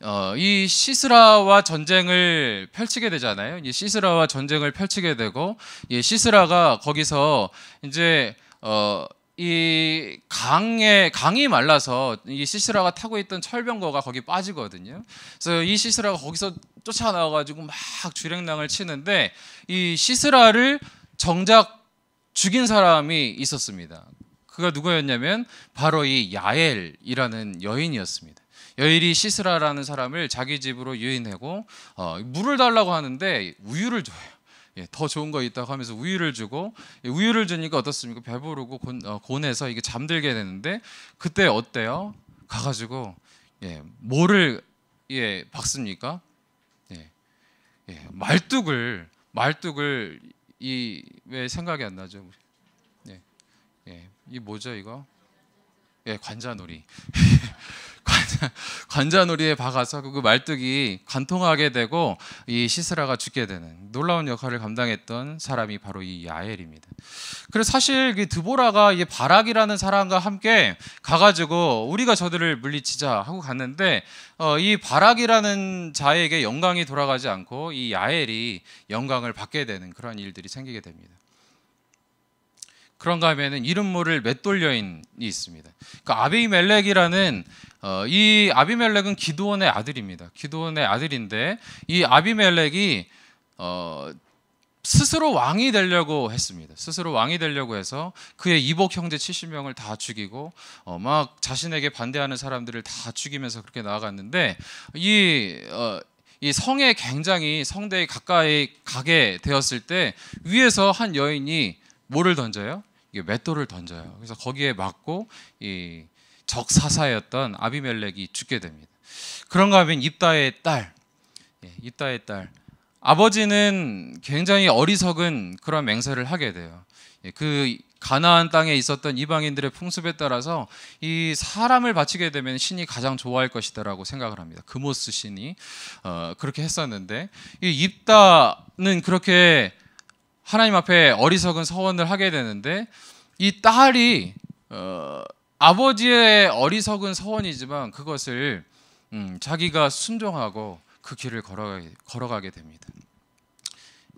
Speaker 1: 어, 이 시스라와 전쟁을 펼치게 되잖아요. 이 시스라와 전쟁을 펼치게 되고 이 시스라가 거기서 이제 어, 이 강에 강이 말라서 이 시스라가 타고 있던 철병거가 거기 빠지거든요. 그래서 이 시스라가 거기서 쫓아나와가지고 막 주랭랑을 치는데 이 시스라를 정작 죽인 사람이 있었습니다. 그가 누구였냐면 바로 이 야엘이라는 여인이었습니다. 여일이 시스라라는 사람을 자기 집으로 유인하고 어, 물을 달라고 하는데 우유를 줘요. 예, 더 좋은 거 있다고 하면서 우유를 주고 예, 우유를 주니까 어떻습니까? 배부르고 곤, 어, 곤해서 이게 잠들게 되는데 그때 어때요? 가가지고 예, 뭐를 예, 박습니까? 예, 예, 말뚝을 말뚝을 이 왜 생각이 안 나죠? 이 뭐죠 이거? 예, 관자놀이. [LAUGHS] 관자, 놀이에 박아서 그 말뚝이 관통하게 되고 이 시스라가 죽게 되는 놀라운 역할을 감당했던 사람이 바로 이 야엘입니다. 그래서 사실 그 드보라가 이 바락이라는 사람과 함께 가가지고 우리가 저들을 물리치자 하고 갔는데 어, 이 바락이라는 자에게 영광이 돌아가지 않고 이 야엘이 영광을 받게 되는 그런 일들이 생기게 됩니다. 그런가 하면은 이름 모를 맷돌여인이 있습니다. 그러니까 아비멜렉이라는 어, 이 아비멜렉은 기도원의 아들입니다. 기도원의 아들인데 이 아비멜렉이 어, 스스로 왕이 되려고 했습니다. 스스로 왕이 되려고 해서 그의 이복 형제 70명을 다 죽이고 어, 막 자신에게 반대하는 사람들을 다 죽이면서 그렇게 나아갔는데 이 어, 이 성에 굉장히 성대에 가까이 가게 되었을 때 위에서 한 여인이 뭐를 던져요? 이게 맷돌을 던져요. 그래서 거기에 맞고 이 적사사였던 아비멜렉이 죽게 됩니다. 그런가 하면 입다의 딸, 입다의 예, 딸. 아버지는 굉장히 어리석은 그런 맹세를 하게 돼요. 예, 그 가나안 땅에 있었던 이방인들의 풍습에 따라서 이 사람을 바치게 되면 신이 가장 좋아할 것이다라고 생각을 합니다. 그모스 신이 어, 그렇게 했었는데 이 입다는 그렇게 하나님 앞에 어리석은 서원을 하게 되는데 이 딸이 어, 아버지의 어리석은 서원이지만 그것을 음, 자기가 순종하고 그 길을 걸어가게, 걸어가게 됩니다.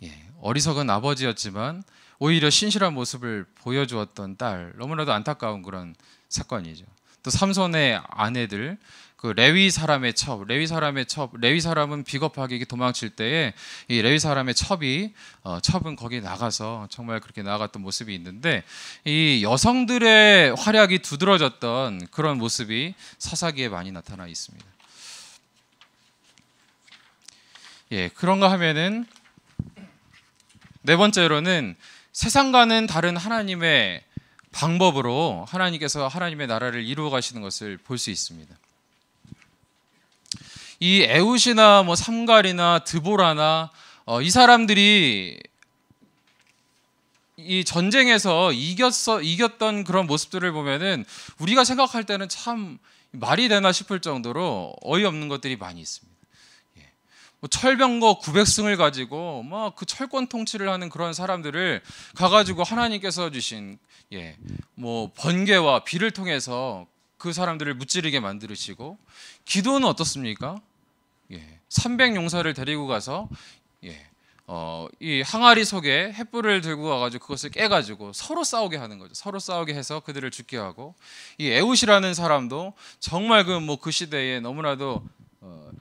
Speaker 1: 예, 어리석은 아버지였지만 오히려 신실한 모습을 보여주었던 딸 너무나도 안타까운 그런 사건이죠. 또 삼손의 아내들 그 레위 사람의 첩, 레위 사람의 첩, 레위 사람은 비겁하게 도망칠 때에 이 레위 사람의 첩이 어, 첩은 거기 나가서 정말 그렇게 나갔던 모습이 있는데 이 여성들의 활약이 두드러졌던 그런 모습이 사사기에 많이 나타나 있습니다. 예, 그런가 하면은 네 번째로는 세상과는 다른 하나님의 방법으로 하나님께서 하나님의 나라를 이루어 가시는 것을 볼 수 있습니다. 이 에웃이나 뭐 삼갈이나 드보라나 어, 이 사람들이 이 전쟁에서 이겼어 이겼던 그런 모습들을 보면은 우리가 생각할 때는 참 말이 되나 싶을 정도로 어이없는 것들이 많이 있습니다. 예. 뭐 철병거 900승을 가지고 막그 철권 통치를 하는 그런 사람들을 가가지고 하나님께서 주신 예, 뭐 번개와 비를 통해서 그 사람들을 무찌르게 만들시고 기도는 어떻습니까? 예, 300 용사를 데리고 가서 예, 어, 이 항아리 속에 횃불을 들고 와가지고 그것을 깨가지고 서로 싸우게 하는 거죠. 서로 싸우게 해서 그들을 죽게 하고 이 에웃이라는 사람도 정말 그 뭐그 뭐 그 시대에 너무나도 어,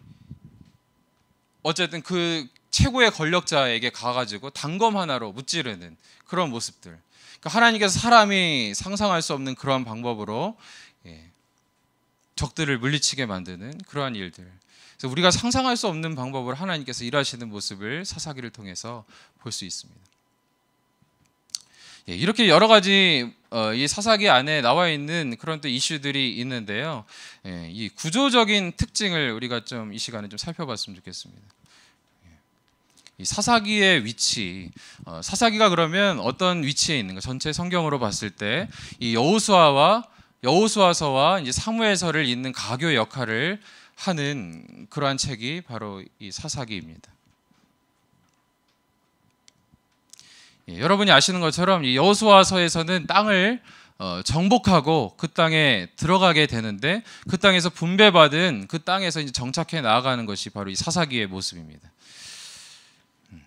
Speaker 1: 어쨌든 그 최고의 권력자에게 가가지고 단검 하나로 무찌르는 그런 모습들. 그러니까 하나님께서 사람이 상상할 수 없는 그러한 방법으로 예, 적들을 물리치게 만드는 그러한 일들. 그래서 우리가 상상할 수 없는 방법으로 하나님께서 일하시는 모습을 사사기를 통해서 볼 수 있습니다. 예, 이렇게 여러 가지 어, 이 사사기 안에 나와 있는 그런 또 이슈들이 있는데요. 예, 이 구조적인 특징을 우리가 좀 이 시간에 좀 살펴봤으면 좋겠습니다. 예, 이 사사기의 위치, 어, 사사기가 그러면 어떤 위치에 있는가? 전체 성경으로 봤을 때 이 여호수아와 여호수아서와 이제 사무엘서를 잇는 가교 역할을 하는 그러한 책이 바로 이 사사기입니다. 예, 여러분이 아시는 것처럼 이 여호수아서에서는 땅을 어, 정복하고 그 땅에 들어가게 되는데 그 땅에서 분배받은 그 땅에서 이제 정착해 나아가는 것이 바로 이 사사기의 모습입니다. 음.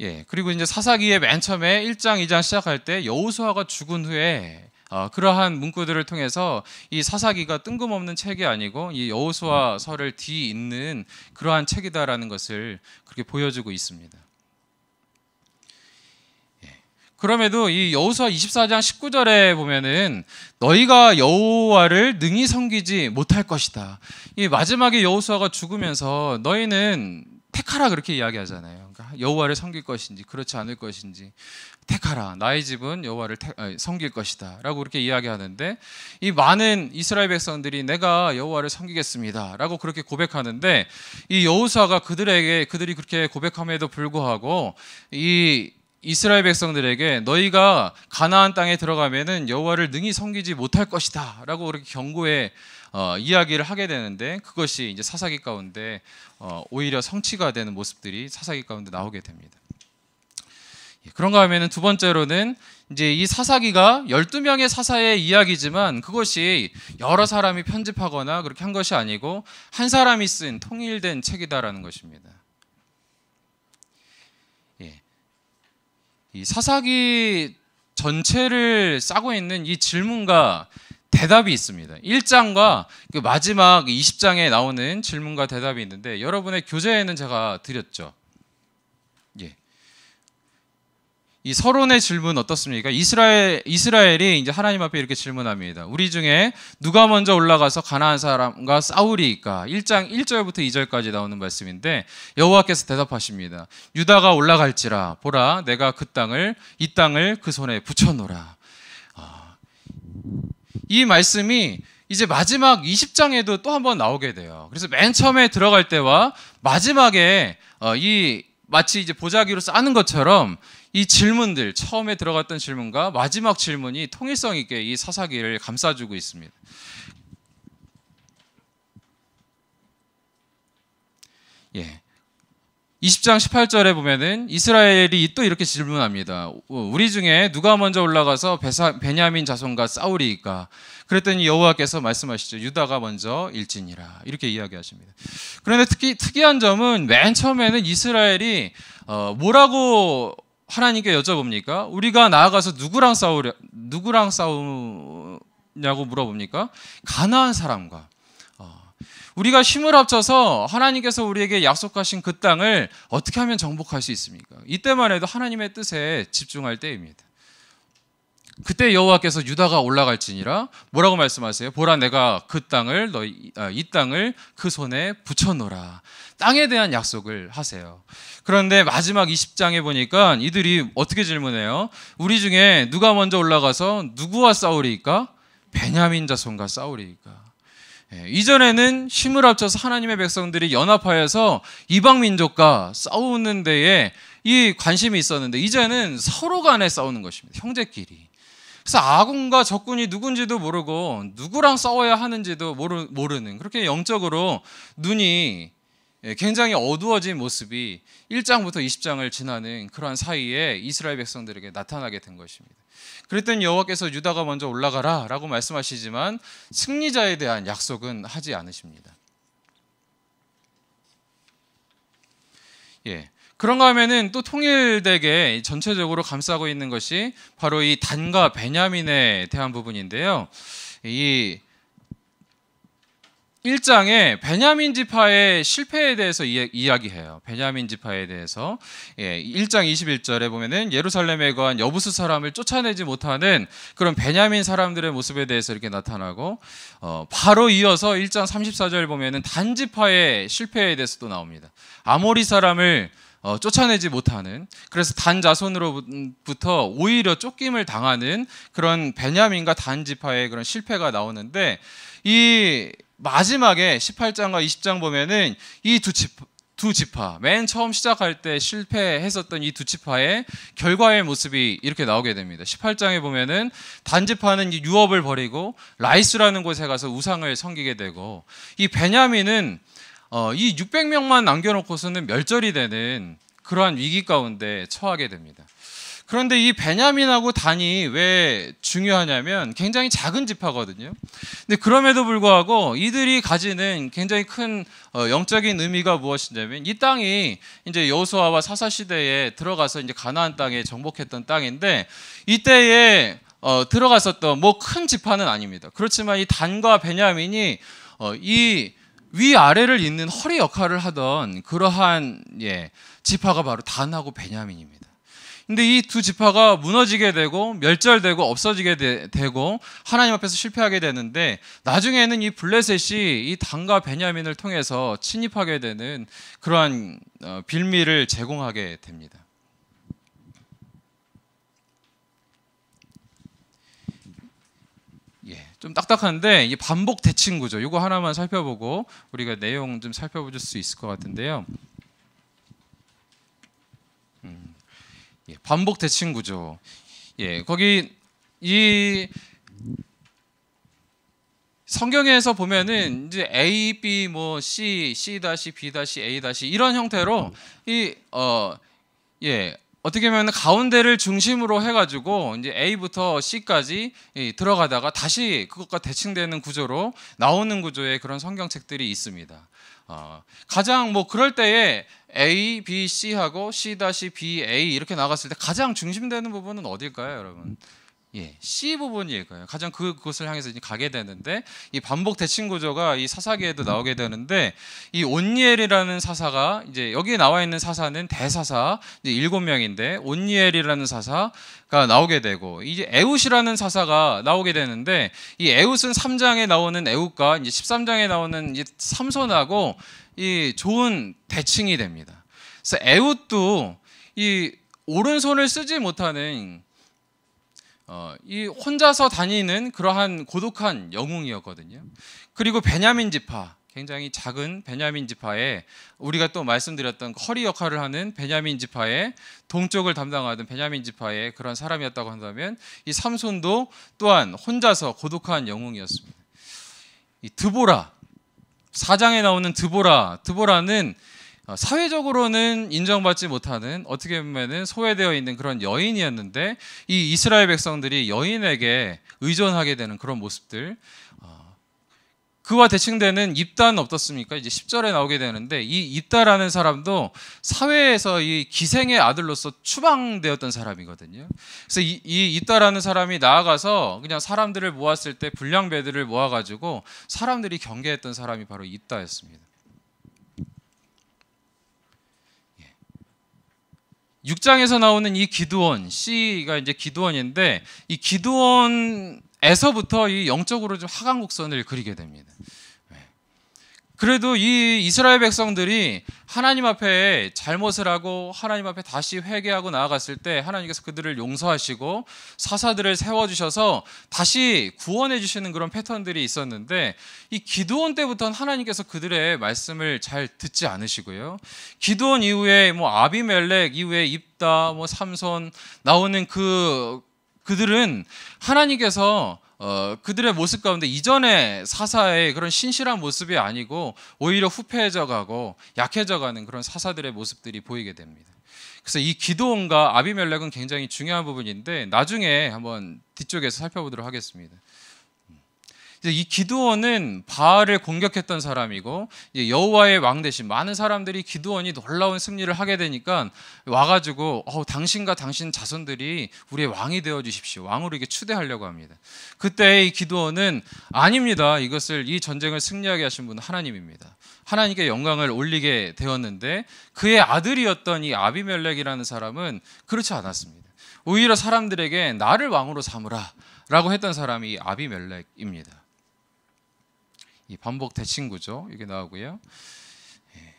Speaker 1: 예, 그리고 이제 사사기의 맨 처음에 1장, 2장 시작할 때 여호수아가 죽은 후에 어, 그러한 문구들을 통해서 이 사사기가 뜬금없는 책이 아니고 이 여호수아서를 뒤있는 그러한 책이다라는 것을 그렇게 보여주고 있습니다. 예. 그럼에도 이 여호수아 24장 19절에 보면은 너희가 여호와를 능히 섬기지 못할 것이다. 이 마지막에 여호수아가 죽으면서 너희는 택하라 그렇게 이야기하잖아요. 그러니까 여호와를 섬길 것인지 그렇지 않을 것인지 택하라 나의 집은 여호와를 섬길 것이다라고 그렇게 이야기하는데 이 많은 이스라엘 백성들이 내가 여호와를 섬기겠습니다라고 그렇게 고백하는데 이 여호사가 그들에게 그들이 그렇게 고백함에도 불구하고 이 이스라엘 백성들에게 너희가 가나안 땅에 들어가면은 여호와를 능히 섬기지 못할 것이다라고 그렇게 경고의 어, 이야기를 하게 되는데 그것이 이제 사사기 가운데 어, 오히려 성취가 되는 모습들이 사사기 가운데 나오게 됩니다. 그런가 하면두 번째로는 이제 이 사사기가 12명의 사사의 이야기지만 그것이 여러 사람이 편집하거나 그렇게 한 것이 아니고 한 사람이 쓴 통일된 책이다라는 것입니다. 예. 이 사사기 전체를 싸고 있는 이 질문과 대답이 있습니다. 1장과 그 마지막 20장에 나오는 질문과 대답이 있는데 여러분의 교재에는 제가 드렸죠. 이 서론의 질문 어떻습니까? 이스라엘 이스라엘이 이제 하나님 앞에 이렇게 질문합니다. 우리 중에 누가 먼저 올라가서 가나안 사람과 싸우리까? 1장 1절부터 2절까지 나오는 말씀인데 여호와께서 대답하십니다. 유다가 올라갈지라 보라 내가 그 땅을 이 땅을 그 손에 붙여 놓으라. 아, 이 말씀이 이제 마지막 20장에도 또 한 번 나오게 돼요. 그래서 맨 처음에 들어갈 때와 마지막에 어, 이 마치 이제 보자기로 싸는 것처럼 이 질문들 처음에 들어갔던 질문과 마지막 질문이 통일성 있게 이 사사기를 감싸주고 있습니다. 예. 20장 18절에 보면은 이스라엘이 또 이렇게 질문합니다. 어, 우리 중에 누가 먼저 올라가서 베사, 베냐민 자손과 싸우리까 그랬더니 여호와께서 말씀하시죠. 유다가 먼저 일진이라 이렇게 이야기하십니다. 그런데 특히 특이한 점은 맨 처음에는 이스라엘이 어, 뭐라고 하나님께 여쭤봅니까? 우리가 나아가서 누구랑 싸우려 누구랑 싸우냐고 물어봅니까? 가나안 사람과 어, 우리가 힘을 합쳐서 하나님께서 우리에게 약속하신 그 땅을 어떻게 하면 정복할 수 있습니까? 이때만 해도 하나님의 뜻에 집중할 때입니다. 그때 여호와께서 유다가 올라갈지니라 뭐라고 말씀하세요? 보라 내가 그 땅을 너이 아, 땅을 그 손에 붙여 놓라 땅에 대한 약속을 하세요. 그런데 마지막 20장에 보니까 이들이 어떻게 질문해요? 우리 중에 누가 먼저 올라가서 누구와 싸우리까? 베냐민 자손과 싸우리까? 예, 이전에는 힘을 합쳐서 하나님의 백성들이 연합하여서 이방 민족과 싸우는 데에 이 관심이 있었는데 이제는 서로 간에 싸우는 것입니다. 형제끼리. 그래서 아군과 적군이 누군지도 모르고 누구랑 싸워야 하는지도 모르, 모르는 그렇게 영적으로 눈이 예, 굉장히 어두워진 모습이 1장부터 20장을 지나는 그러한 사이에 이스라엘 백성들에게 나타나게 된 것입니다. 그랬더니 여호와께서 유다가 먼저 올라가라라고 말씀하시지만 승리자에 대한 약속은 하지 않으십니다. 예. 그런가 하면은 또 통일되게 전체적으로 감싸고 있는 것이 바로 이 단과 베냐민에 대한 부분인데요. 이 1장에 베냐민 지파의 실패에 대해서 이야, 기해요 베냐민 지파에 대해서 예, 1장 21절에 보면은 예루살렘에 거한 여부수 사람을 쫓아내지 못하는 그런 베냐민 사람들의 모습에 대해서 이렇게 나타나고 어, 바로 이어서 1장 34절 보면은 단 지파의 실패에 대해서 또 나옵니다. 아모리 사람을 어, 쫓아내지 못하는 그래서 단 자손으로부터 오히려 쫓김을 당하는 그런 베냐민과 단 지파의 그런 실패가 나오는데 이 마지막에 18장과 20장 보면은 이 두 지파 두 지파 맨 처음 시작할 때 실패했었던 이 두 지파의 결과의 모습이 이렇게 나오게 됩니다. 18장에 보면은 단지파는 유업을 버리고 라이스라는 곳에 가서 우상을 섬기게 되고 이 베냐민은 어, 이 600명만 남겨놓고서는 멸절이 되는 그러한 위기 가운데 처하게 됩니다. 그런데 이 베냐민하고 단이 왜 중요하냐면 굉장히 작은 지파거든요. 근데 그럼에도 불구하고 이들이 가지는 굉장히 큰 어, 영적인 의미가 무엇이냐면 이 땅이 이제 여수아와 사사 시대에 들어가서 이제 가나안 땅에 정복했던 땅인데 이때에 어, 들어갔었던 뭐큰 지파는 아닙니다. 그렇지만 이 단과 베냐민이 어, 이 위아래를 잇는 허리 역할을 하던 그러한 예, 지파가 바로 단하고 베냐민입니다. 근데 이 두 지파가 무너지게 되고 멸절되고 없어지게 되, 고 하나님 앞에서 실패하게 되는데 나중에는 이 블레셋이 이 단과 베냐민을 통해서 침입하게 되는 그러한 어, 빌미를 제공하게 됩니다. 좀 딱딱한데 이 반복 대칭 구조 이거 하나만 살펴보고 우리가 내용 좀살펴보실수 있을 것 같은데요. 음, 예, 반복 대칭 구조. 예, 거기 이 성경에서 보면은 이제 A, B, 뭐 C, C 다시 B 다시 A 다시 이런 형태로 이어예 어떻게 보면 가운데를 중심으로 해가지고 이제 A부터 C까지 들어가다가 다시 그것과 대칭되는 구조로 나오는 구조의 그런 성경책들이 있습니다. 어, 가장 뭐 그럴 때에 A, B, C 하고 C 다시 B, A 이렇게 나갔을 때 가장 중심되는 부분은 어딜까요, 여러분? 예, C 부분이 이거예요. 가장 그곳을 향해서 이제 가게 되는데 이 반복 대칭 구조가 이 사사기에도 나오게 되는데 이 온니엘이라는 사사가 이제 여기 에 나와 있는 사사는 대사사 이제 일곱 명인데 온니엘이라는 사사가 나오게 되고 이제 에웃이라는 사사가 나오게 되는데 이 에웃은 3장에 나오는 에웃과 이제 13장에 나오는 이제 삼손하고 이 좋은 대칭이 됩니다. 그래서 에웃도 이 오른손을 쓰지 못하는 어, 이 혼자서 다니는 그러한 고독한 영웅이었거든요. 그리고 베냐민 지파 굉장히 작은 베냐민 지파에 우리가 또 말씀드렸던 그 허리 역할을 하는 베냐민 지파의 동쪽을 담당하던 베냐민 지파의 그런 사람이었다고 한다면 이 삼손도 또한 혼자서 고독한 영웅이었습니다. 이 드보라 사장에 나오는 드보라 드보라는 어, 사회적으로는 인정받지 못하는 어떻게 보면 소외되어 있는 그런 여인이었는데 이 이스라엘 백성들이 여인에게 의존하게 되는 그런 모습들 어, 그와 대칭되는 입단 없었습니까? 이제 10절에 나오게 되는데 이 입다라는 사람도 사회에서 이 기생의 아들로서 추방되었던 사람이거든요. 그래서 이, 이 입다라는 사람이 나아가서 그냥 사람들을 모았을 때 불량배들을 모아가지고 사람들이 경계했던 사람이 바로 입다였습니다. 6장에서 나오는 이 기도원 C가 이제 기도원인데 이 기도원에서부터 이 영적으로 좀 하강곡선을 그리게 됩니다. 그래도 이 이스라엘 백성들이 하나님 앞에 잘못을 하고 하나님 앞에 다시 회개하고 나아갔을 때 하나님께서 그들을 용서하시고 사사들을 세워주셔서 다시 구원해주시는 그런 패턴들이 있었는데 이 기도원 때부터는 하나님께서 그들의 말씀을 잘 듣지 않으시고요. 기도원 이후에 뭐 아비멜렉 이후에 입다 뭐 삼손 나오는 그 그들은 하나님께서 어, 그들의 모습 가운데 이전의 사사의 그런 신실한 모습이 아니고 오히려 후패해져가고 약해져가는 그런 사사들의 모습들이 보이게 됩니다. 그래서 이 기도원과 아비멜렉은 굉장히 중요한 부분인데 나중에 한번 뒤쪽에서 살펴보도록 하겠습니다. 이기드원은 바알을 공격했던 사람이고 여호와의 왕 대신 많은 사람들이 기드원이 놀라운 승리를 하게 되니까 와가지고 어, 당신과 당신 자손들이 우리의 왕이 되어 주십시오 왕으로 이게 추대하려고 합니다. 그때 이기드원은 아닙니다. 이것을 이 전쟁을 승리하게 하신 분은 하나님입니다. 하나님께 영광을 올리게 되었는데 그의 아들이었던 이 아비멜렉이라는 사람은 그렇지 않았습니다. 오히려 사람들에게 나를 왕으로 삼으라. 라고 했던 사람이 아비멜렉입니다. 이 반복 대칭 구조 이게 나오고요. 예.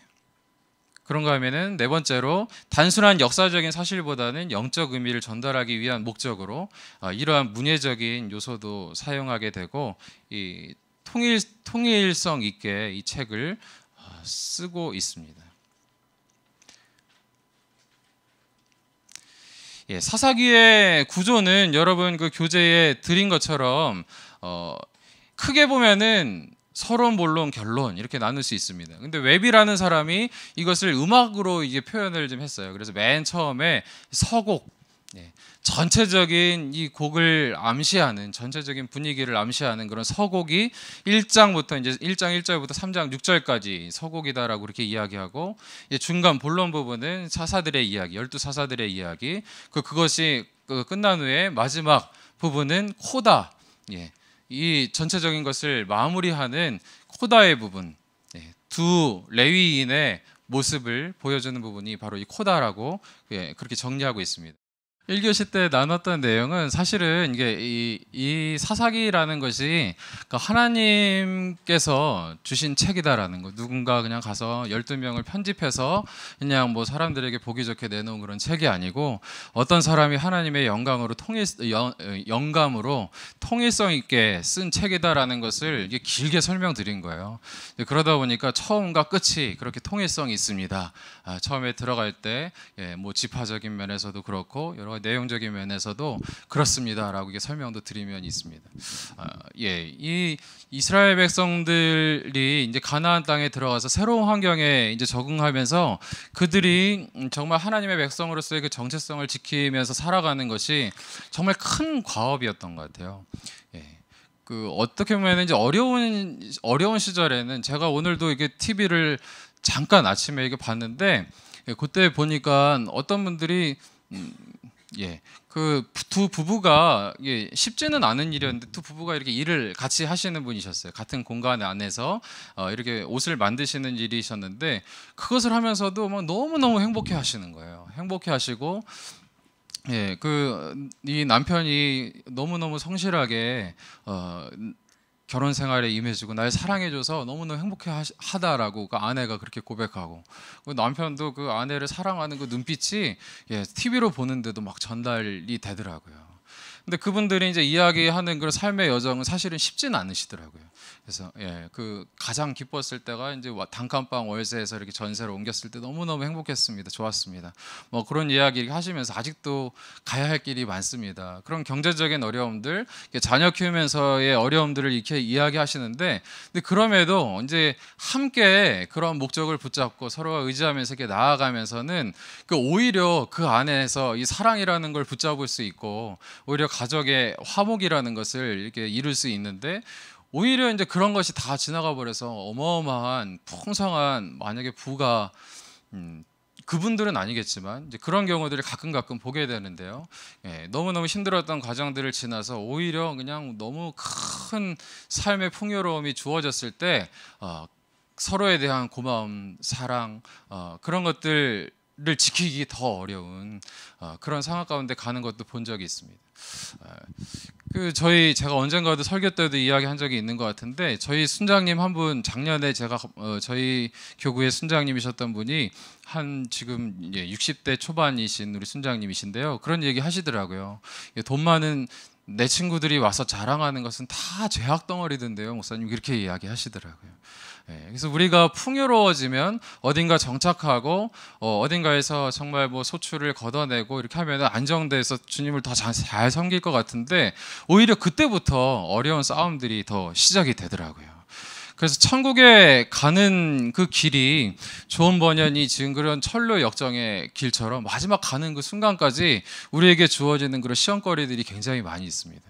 Speaker 1: 그런가 하면은 네 번째로 단순한 역사적인 사실보다는 영적 의미를 전달하기 위한 목적으로 아, 이러한 문예적인 요소도 사용하게 되고 이 통일 통일성 있게 이 책을 아, 쓰고 있습니다. 예, 사사기의 구조는 여러분 그 교재에 드린 것처럼 어, 크게 보면은 서론, 본론, 결론 이렇게 나눌 수 있습니다. 근데 웹이라는 사람이 이것을 음악으로 이제 표현을 좀 했어요. 그래서 맨 처음에 서곡 예, 전체적인 이 곡을 암시하는 전체적인 분위기를 암시하는 그런 서곡이 1장부터 이제 1장 1절부터 3장 6절까지 서곡이다라고 이렇게 이야기하고 중간 본론 부분은 사사들의 이야기, 열두 사사들의 이야기. 그 그것이 그 끝난 후에 마지막 부분은 코다. 예. 이 전체적인 것을 마무리하는 코다의 부분, 예, 두 레위인의 모습을 보여주는 부분이 바로 이 코다라고 예, 그렇게 정리하고 있습니다. 1교시 때 나눴던 내용은 사실은 이게 이, 이 사사기라는 것이 그러니까 하나님께서 주신 책이다라는 거. 누군가 그냥 가서 12명을 편집해서 그냥 뭐 사람들에게 보기 좋게 내놓은 그런 책이 아니고 어떤 사람이 하나님의 영감으로 통일 영, 감으로 통일성 있게 쓴 책이다라는 것을 이게 길게 설명드린 거예요. 그러다 보니까 처음과 끝이 그렇게 통일성이 있습니다. 아, 처음에 들어갈 때뭐 예, 뭐 지파적인 면에서도 그렇고 여러 내용적인 면에서도 그렇습니다라고 이게 설명도 드리면 있습니다. 어, 예, 이 이스라엘 백성들이 이제 가나안 땅에 들어가서 새로운 환경에 이제 적응하면서 그들이 정말 하나님의 백성으로서의 그 정체성을 지키면서 살아가는 것이 정말 큰 과업이었던 것 같아요. 예, 그 어떻게 보면 이제 어려운 어려운 시절에는 제가 오늘도 이게 TV를 잠깐 아침에 이게 봤는데 예, 그때 보니까 어떤 분들이 음, 예. 그 두 부부가 예, 쉽지는 않은 일이었는데 두 부부가 이렇게 일을 같이 하시는 분이셨어요. 같은 공간 안에서 어, 이렇게 옷을 만드시는 일이셨는데 그것을 하면서도 막 뭐 너무너무 행복해 하시는 거예요. 행복해 하시고 예, 그 이 남편이 너무너무 성실하게 어 결혼 생활에 임해주고 날 사랑해줘서 너무너무 행복해 하다라고 그 아내가 그렇게 고백하고 그 남편도 그 아내를 사랑하는 그 눈빛이 예, TV로 보는데도 막 전달이 되더라고요. 근데 그분들이 이제 이야기하는 그런 삶의 여정은 사실은 쉽지는 않으시더라고요. 그래서 예, 그 가장 기뻤을 때가 이제 단칸방 월세에서 이렇게 전세로 옮겼을 때 너무너무 행복했습니다. 좋았습니다. 뭐 그런 이야기 하시면서 아직도 가야 할 길이 많습니다. 그런 경제적인 어려움들, 자녀 키우면서의 어려움들을 이렇게 이야기하시는데 근데 그럼에도 이제 함께 그런 목적을 붙잡고 서로가 의지하면서 이렇게 나아가면서는 그 오히려 그 안에서 이 사랑이라는 걸 붙잡을 수 있고 오히려 가족의 화목이라는 것을 이렇게 이룰 수 있는데 오히려 이제 그런 것이 다 지나가 버려서 어마어마한 풍성한 만약에 부가 음, 그분들은 아니겠지만 이제 그런 경우들이 가끔 가끔 보게 되는데요. 예, 너무 너무 힘들었던 과정들을 지나서 오히려 그냥 너무 큰 삶의 풍요로움이 주어졌을 때 어, 서로에 대한 고마움, 사랑 어, 그런 것들 를 지키기 더 어려운 어, 그런 상황 가운데 가는 것도 본 적이 있습니다. 어, 그 저희 제가 언젠가도 설교 때도 이야기한 적이 있는 것 같은데 저희 순장님 한 분 작년에 제가 어, 저희 교구의 순장님이셨던 분이 한 지금 60대 초반이신 우리 순장님이신데요. 그런 얘기 하시더라고요. 돈 많은 내 친구들이 와서 자랑하는 것은 다 죄악 덩어리던데요, 목사님 그렇게 이야기하시더라고요. 예, 그래서 우리가 풍요로워지면 어딘가 정착하고 어, 딘가에서 정말 뭐 소출을 걷어내고 이렇게 하면 안정돼서 주님을 더 잘 섬길 것 같은데 오히려 그때부터 어려운 싸움들이 더 시작이 되더라고요. 그래서 천국에 가는 그 길이 좋은 번년이 지금 그런 철로 역정의 길처럼 마지막 가는 그 순간까지 우리에게 주어지는 그런 시험거리들이 굉장히 많이 있습니다.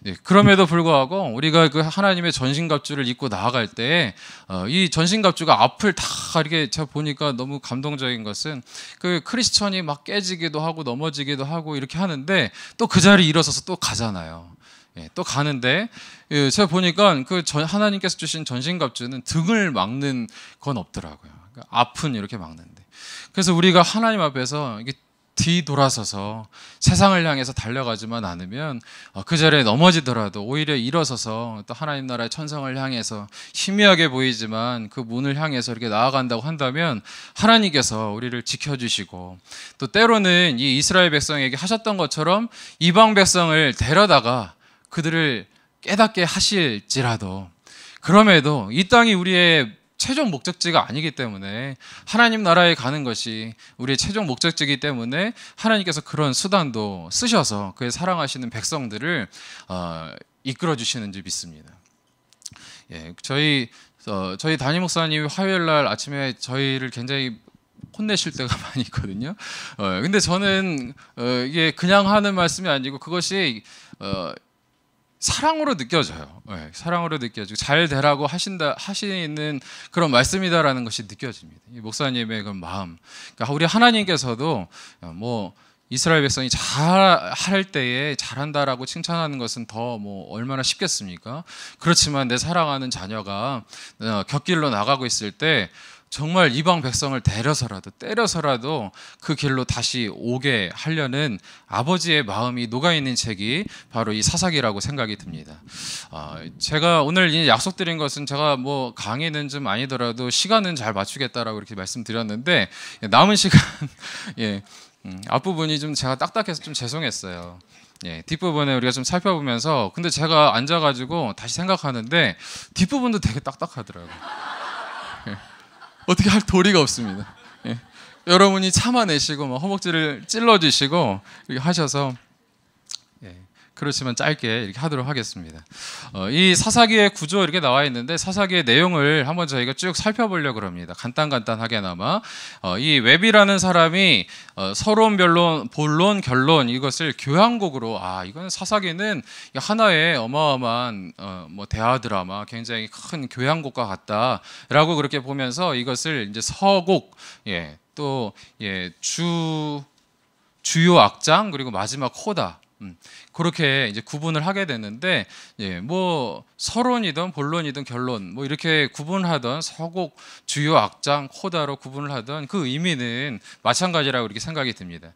Speaker 1: 네, 그럼에도 불구하고 우리가 그 하나님의 전신갑주를 입고 나아갈 때이 어, 전신갑주가 앞을 다 이렇게 제가 보니까 너무 감동적인 것은 그 크리스천이 막 깨지기도 하고 넘어지기도 하고 이렇게 하는데 또 그 자리에 일어서서 또 가잖아요. 예, 또 가는데 예, 제가 보니까 그 전, 하나님께서 주신 전신갑주는 등을 막는 건 없더라고요. 그러니까 앞은 이렇게 막는데. 그래서 우리가 하나님 앞에서 이게 뒤돌아서서 세상을 향해서 달려가지만 않으면 어, 그 자리에 넘어지더라도 오히려 일어서서 또 하나님 나라의 천성을 향해서 희미하게 보이지만 그 문을 향해서 이렇게 나아간다고 한다면 하나님께서 우리를 지켜주시고 또 때로는 이 이스라엘 백성에게 하셨던 것처럼 이방 백성을 데려다가 그들을 깨닫게 하실지라도 그럼에도 이 땅이 우리의 최종 목적지가 아니기 때문에 하나님 나라에 가는 것이 우리의 최종 목적지이기 때문에 하나님께서 그런 수단도 쓰셔서 그의 사랑하시는 백성들을 어, 이끌어 주시는 지 믿습니다. 예, 저희 어, 저희 담임 목사님이 화요일 날 아침에 저희를 굉장히 혼내실 때가 [LAUGHS] 많이 있거든요. 어, 근데 저는 어, 이게 그냥 하는 말씀이 아니고 그것이 어, 사랑으로 느껴져요. 네, 사랑으로 느껴지고 잘 되라고 하신다 하시는 그런 말씀이다라는 것이 느껴집니다. 목사님의 그 마음. 그러니까 우리 하나님께서도 뭐 이스라엘 백성이 잘 할 때에 잘한다라고 칭찬하는 것은 더 뭐 얼마나 쉽겠습니까? 그렇지만 내 사랑하는 자녀가 어, 곁길로 나가고 있을 때 정말 이방 백성을 데려서라도 때려서라도 그 길로 다시 오게 하려는 아버지의 마음이 녹아 있는 책이 바로 이 사사기라고 생각이 듭니다. 어, 제가 오늘 약속드린 것은 제가 뭐 강의는 좀 아니더라도 시간은 잘 맞추겠다라고 이렇게 말씀드렸는데 예, 남은 시간 [LAUGHS] 예, 음, 앞부분이 좀 제가 딱딱해서 좀 죄송했어요. 예, 뒷부분에 우리가 좀 살펴보면서 근데 제가 앉아가지고 다시 생각하는데 뒷부분도 되게 딱딱하더라고요. 어떻게 할 도리가 없습니다. 예. 여러분이 참아내시고 뭐 허벅지를 찔러주시고 하셔서 그렇지만 짧게 이렇게 하도록 하겠습니다. 어, 이 사사기의 구조 이렇게 나와 있는데 사사기의 내용을 한번 저희가 쭉 살펴보려고 합니다. 간단 간단하게나마 어, 이 웹이라는 사람이 어, 서론, 변론, 본론, 결론 이것을 교향곡으로 아 이건 사사기는 하나의 어마어마한 어, 뭐 대하 드라마 굉장히 큰 교향곡과 같다라고 그렇게 보면서 이것을 이제 서곡 예, 또주 예, 주요 악장 그리고 마지막 코다 음, 그렇게 이제 구분을 하게 되는데 예, 뭐 서론이든 본론이든 결론 뭐 이렇게 구분하던 서곡 주요 악장 코다로 구분을 하던 그 의미는 마찬가지라고 이렇게 생각이 듭니다.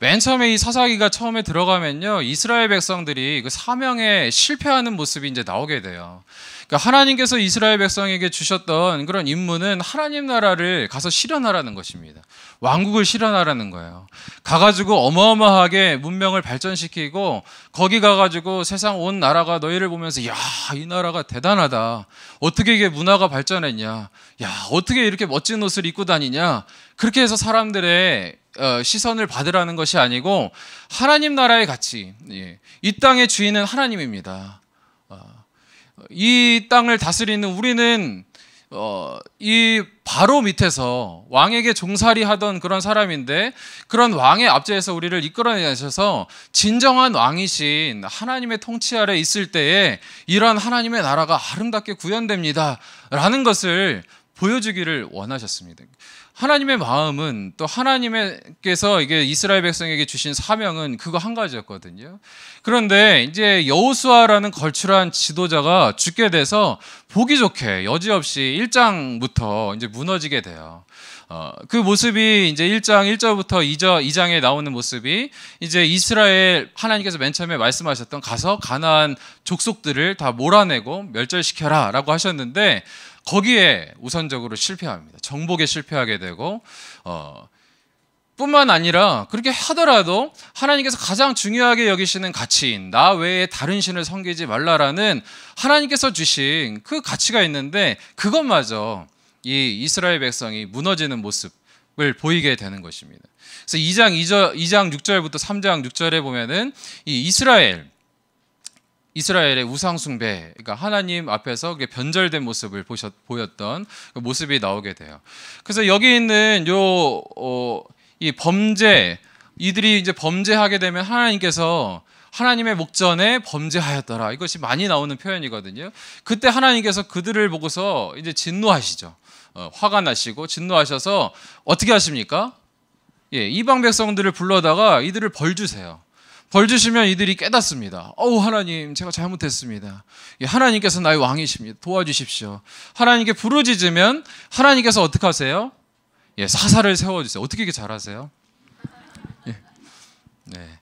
Speaker 1: 맨 처음에 이 사사기가 처음에 들어가면요 이스라엘 백성들이 그 사명에 실패하는 모습이 이제 나오게 돼요. 그러니까 하나님께서 이스라엘 백성에게 주셨던 그런 임무는 하나님 나라를 가서 실현하라는 것입니다. 왕국을 실현하라는 거예요. 가가지고 어마어마하게 문명을 발전시키고 거기 가가지고 세상 온 나라가 너희를 보면서 야이 나라가 대단하다. 어떻게 이게 문화가 발전했냐. 야, 어떻게 이렇게 멋진 옷을 입고 다니냐. 그렇게 해서 사람들의 어, 시선을 받으라는 것이 아니고 하나님 나라의 가치. 예. 이 땅의 주인은 하나님입니다. 어, 이 땅을 다스리는 우리는 어, 이 바로 밑에서 왕에게 종살이 하던 그런 사람인데 그런 왕의 압제에서 우리를 이끌어내셔서 진정한 왕이신 하나님의 통치 아래 있을 때에 이러한 하나님의 나라가 아름답게 구현됩니다. 라는 것을 보여주기를 원하셨습니다. 하나님의 마음은 또 하나님께서 이게 이스라엘 백성에게 주신 사명은 그거 한 가지였거든요. 그런데 이제 여호수아라는 걸출한 지도자가 죽게 돼서 보기 좋게 여지없이 1장부터 이제 무너지게 돼요. 어, 그 모습이 이제 1장 1절부터 2절 2장에 나오는 모습이 이제 이스라엘 하나님께서 맨 처음에 말씀하셨던 가서 가나안 족속들을 다 몰아내고 멸절시켜라라고 하셨는데 거기에 우선적으로 실패합니다. 정복에 실패하게 되고 어, 뿐만 아니라 그렇게 하더라도 하나님께서 가장 중요하게 여기시는 가치인 나 외에 다른 신을 섬기지 말라라는 하나님께서 주신 그 가치가 있는데 그것마저 이 이스라엘 백성이 무너지는 모습을 보이게 되는 것입니다. 그래서 2장 2절 2장 6절부터 3장 6절에 보면은 이 이스라엘 이스라엘의 우상숭배, 그러니까 하나님 앞에서 변절된 모습을 보셨, 보였던 그 모습이 나오게 돼요. 그래서 여기 있는 요, 어, 이 범죄, 이들이 이제 범죄하게 되면 하나님께서 하나님의 목전에 범죄하였더라. 이것이 많이 나오는 표현이거든요. 그때 하나님께서 그들을 보고서 이제 진노하시죠. 어, 화가 나시고 진노하셔서 어떻게 하십니까? 예, 이방 백성들을 불러다가 이들을 벌 주세요. 벌 주시면 이들이 깨닫습니다. 어우 하나님 제가 잘못했습니다. 예, 하나님께서 나의 왕이십니다. 도와주십시오. 하나님께 부르짖으면 하나님께서 어떻게 하세요? 예, 사사를 세워주세요. 어떻게 이렇게 잘하세요? 예. 네.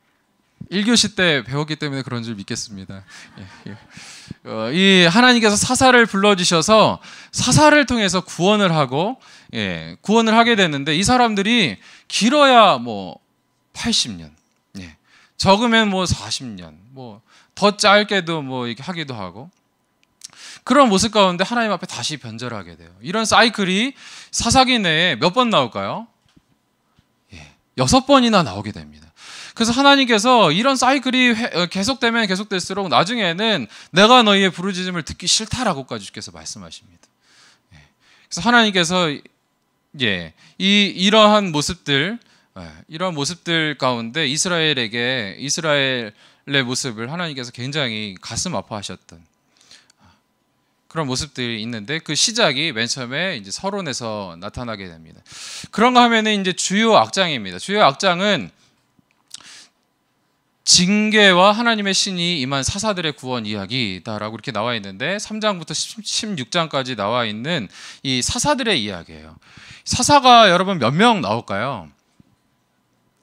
Speaker 1: 1교시 때 배웠기 때문에 그런 줄 믿겠습니다. 예, 예, 어, 이 하나님께서 사사를 불러주셔서 사사를 통해서 구원을 하고 예, 구원을 하게 되는데 이 사람들이 길어야 뭐 80년, 적으면 뭐 40년, 뭐 더 짧게도 뭐 이렇게 하기도 하고 그런 모습 가운데 하나님 앞에 다시 변절하게 돼요. 이런 사이클이 사사기 내에 몇 번 나올까요? 예, 여섯 번이나 나오게 됩니다. 그래서 하나님께서 이런 사이클이 어, 계속되면 계속될수록 나중에는 내가 너희의 부르짖음을 듣기 싫다라고까지 주께서 말씀하십니다. 예, 그래서 하나님께서 예, 이 이러한 모습들 네, 이런 모습들 가운데 이스라엘에게 이스라엘의 모습을 하나님께서 굉장히 가슴 아파하셨던 아, 그런 모습들이 있는데 그 시작이 맨 처음에 이제 서론에서 나타나게 됩니다. 그런가 하면은 이제 주요 악장입니다. 주요 악장은 징계와 하나님의 신이 임한 사사들의 구원 이야기다라고 이렇게 나와 있는데 3장부터 16장까지 나와 있는 이 사사들의 이야기예요. 사사가 여러분 몇 명 나올까요?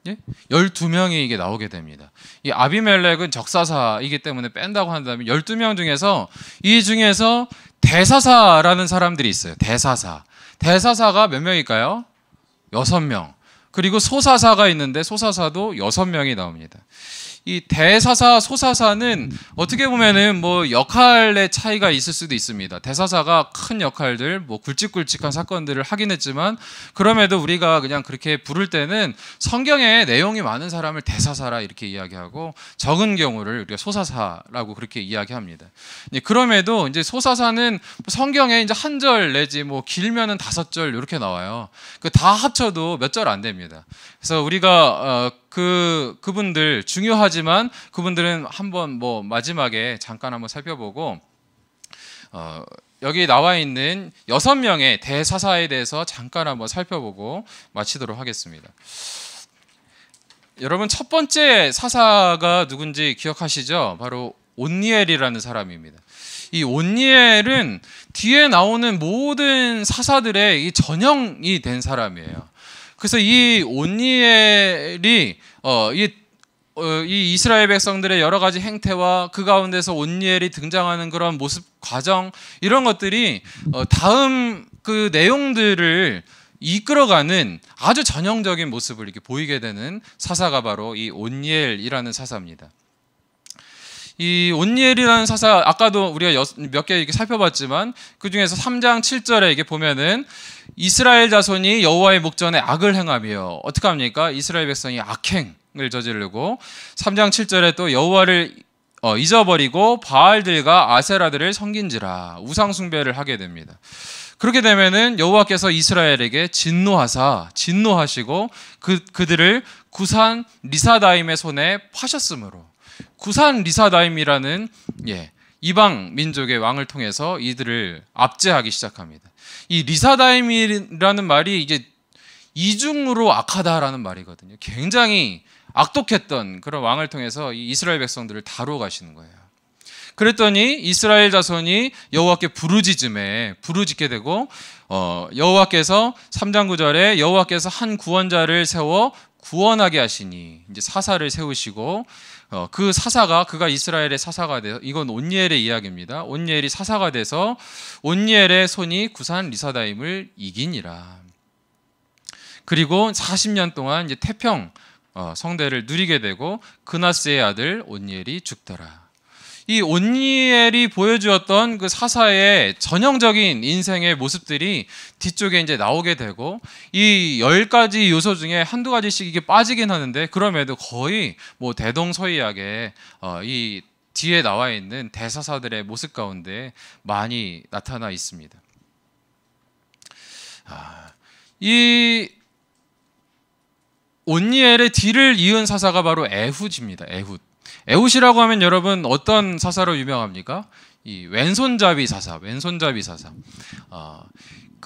Speaker 1: 예? 12명이 이게 나오게 됩니다. 이 아비멜렉은 적사사이기 때문에 뺀다고 한다면 12명 중에서 이 중에서 대사사라는 사람들이 있어요. 대사사. 대사사가 몇 명일까요? 6명. 그리고 소사사가 있는데 소사사도 6명이 나옵니다. 이 대사사 소사사는 어떻게 보면은 뭐 역할의 차이가 있을 수도 있습니다. 대사사가 큰 역할들 뭐 굵직굵직한 사건들을 하긴 했지만 그럼에도 우리가 그냥 그렇게 부를 때는 성경에 내용이 많은 사람을 대사사라 이렇게 이야기하고 적은 경우를 우리가 소사사라고 그렇게 이야기합니다. 그럼에도 이제 소사사는 성경에 이제 한 절 내지 뭐 길면은 다섯 절 이렇게 나와요. 그 다 합쳐도 몇 절 안 됩니다. 그래서 우리가 어그 그분들 중요하지만 그분들은 한번 뭐 마지막에 잠깐 한번 살펴보고 어, 여기 나와 있는 여섯 명의 대사사에 대해서 잠깐 한번 살펴보고 마치도록 하겠습니다. 여러분 첫 번째 사사가 누군지 기억하시죠? 바로 온니엘이라는 사람입니다. 이 온니엘은 뒤에 나오는 모든 사사들의 전형이 된 사람이에요. 그래서 이 온니엘이 어, 이, 어, 이 이스라엘 백성들의 여러 가지 행태와 그 가운데서 온니엘이 등장하는 그런 모습 과정 이런 것들이 어, 다음 그 내용들을 이끌어가는 아주 전형적인 모습을 이렇게 보이게 되는 사사가 바로 이 온니엘이라는 사사입니다. 이 온니엘이라는 사사 아까도 우리가 몇 개 이렇게 살펴봤지만 그 중에서 3장 7절에 이게 보면은 이스라엘 자손이 여호와의 목전에 악을 행하며 어떻게 합니까? 이스라엘 백성이 악행을 저지르고 3장 7절에 또 여호와를 어, 잊어버리고 바알들과 아세라들을 섬긴지라 우상 숭배를 하게 됩니다. 그렇게 되면은 여호와께서 이스라엘에게 진노하사 진노하시고 그 그들을 구산 리사다임의 손에 파셨으므로 구산 리사다임이라는 예, 이방 민족의 왕을 통해서 이들을 압제하기 시작합니다. 이 리사다임이라는 말이 이제 이중으로 악하다라는 말이거든요. 굉장히 악독했던 그런 왕을 통해서 이스라엘 백성들을 다루어 가시는 거예요. 그랬더니 이스라엘 자손이 여호와께 부르짖음에 부르짖게 되고 어, 여호와께서 3장 9절에 여호와께서 한 구원자를 세워 구원하게 하시니 이제 사사를 세우시고 어, 그 사사가 그가 이스라엘의 사사가 돼서 이건 온니엘의 이야기입니다. 온니엘이 사사가 돼서 온니엘의 손이 구산 리사다임을 이기니라. 그리고 40년 동안 이제 태평 어, 성대를 누리게 되고 그나스의 아들 온니엘이 죽더라. 이 온니엘이 보여주었던 그 사사의 전형적인 인생의 모습들이 뒤쪽에 이제 나오게 되고 이 열 가지 요소 중에 한두 가지씩 이게 빠지긴 하는데 그럼에도 거의 뭐 대동서이하게 어, 이 뒤에 나와 있는 대사사들의 모습 가운데 많이 나타나 있습니다. 아, 이 온니엘의 뒤를 이은 사사가 바로 에훗입니다. 에훗. 에웃이라고 하면 여러분 어떤 사사로 유명합니까? 이 왼손잡이 사사, 왼손잡이 사사. 어,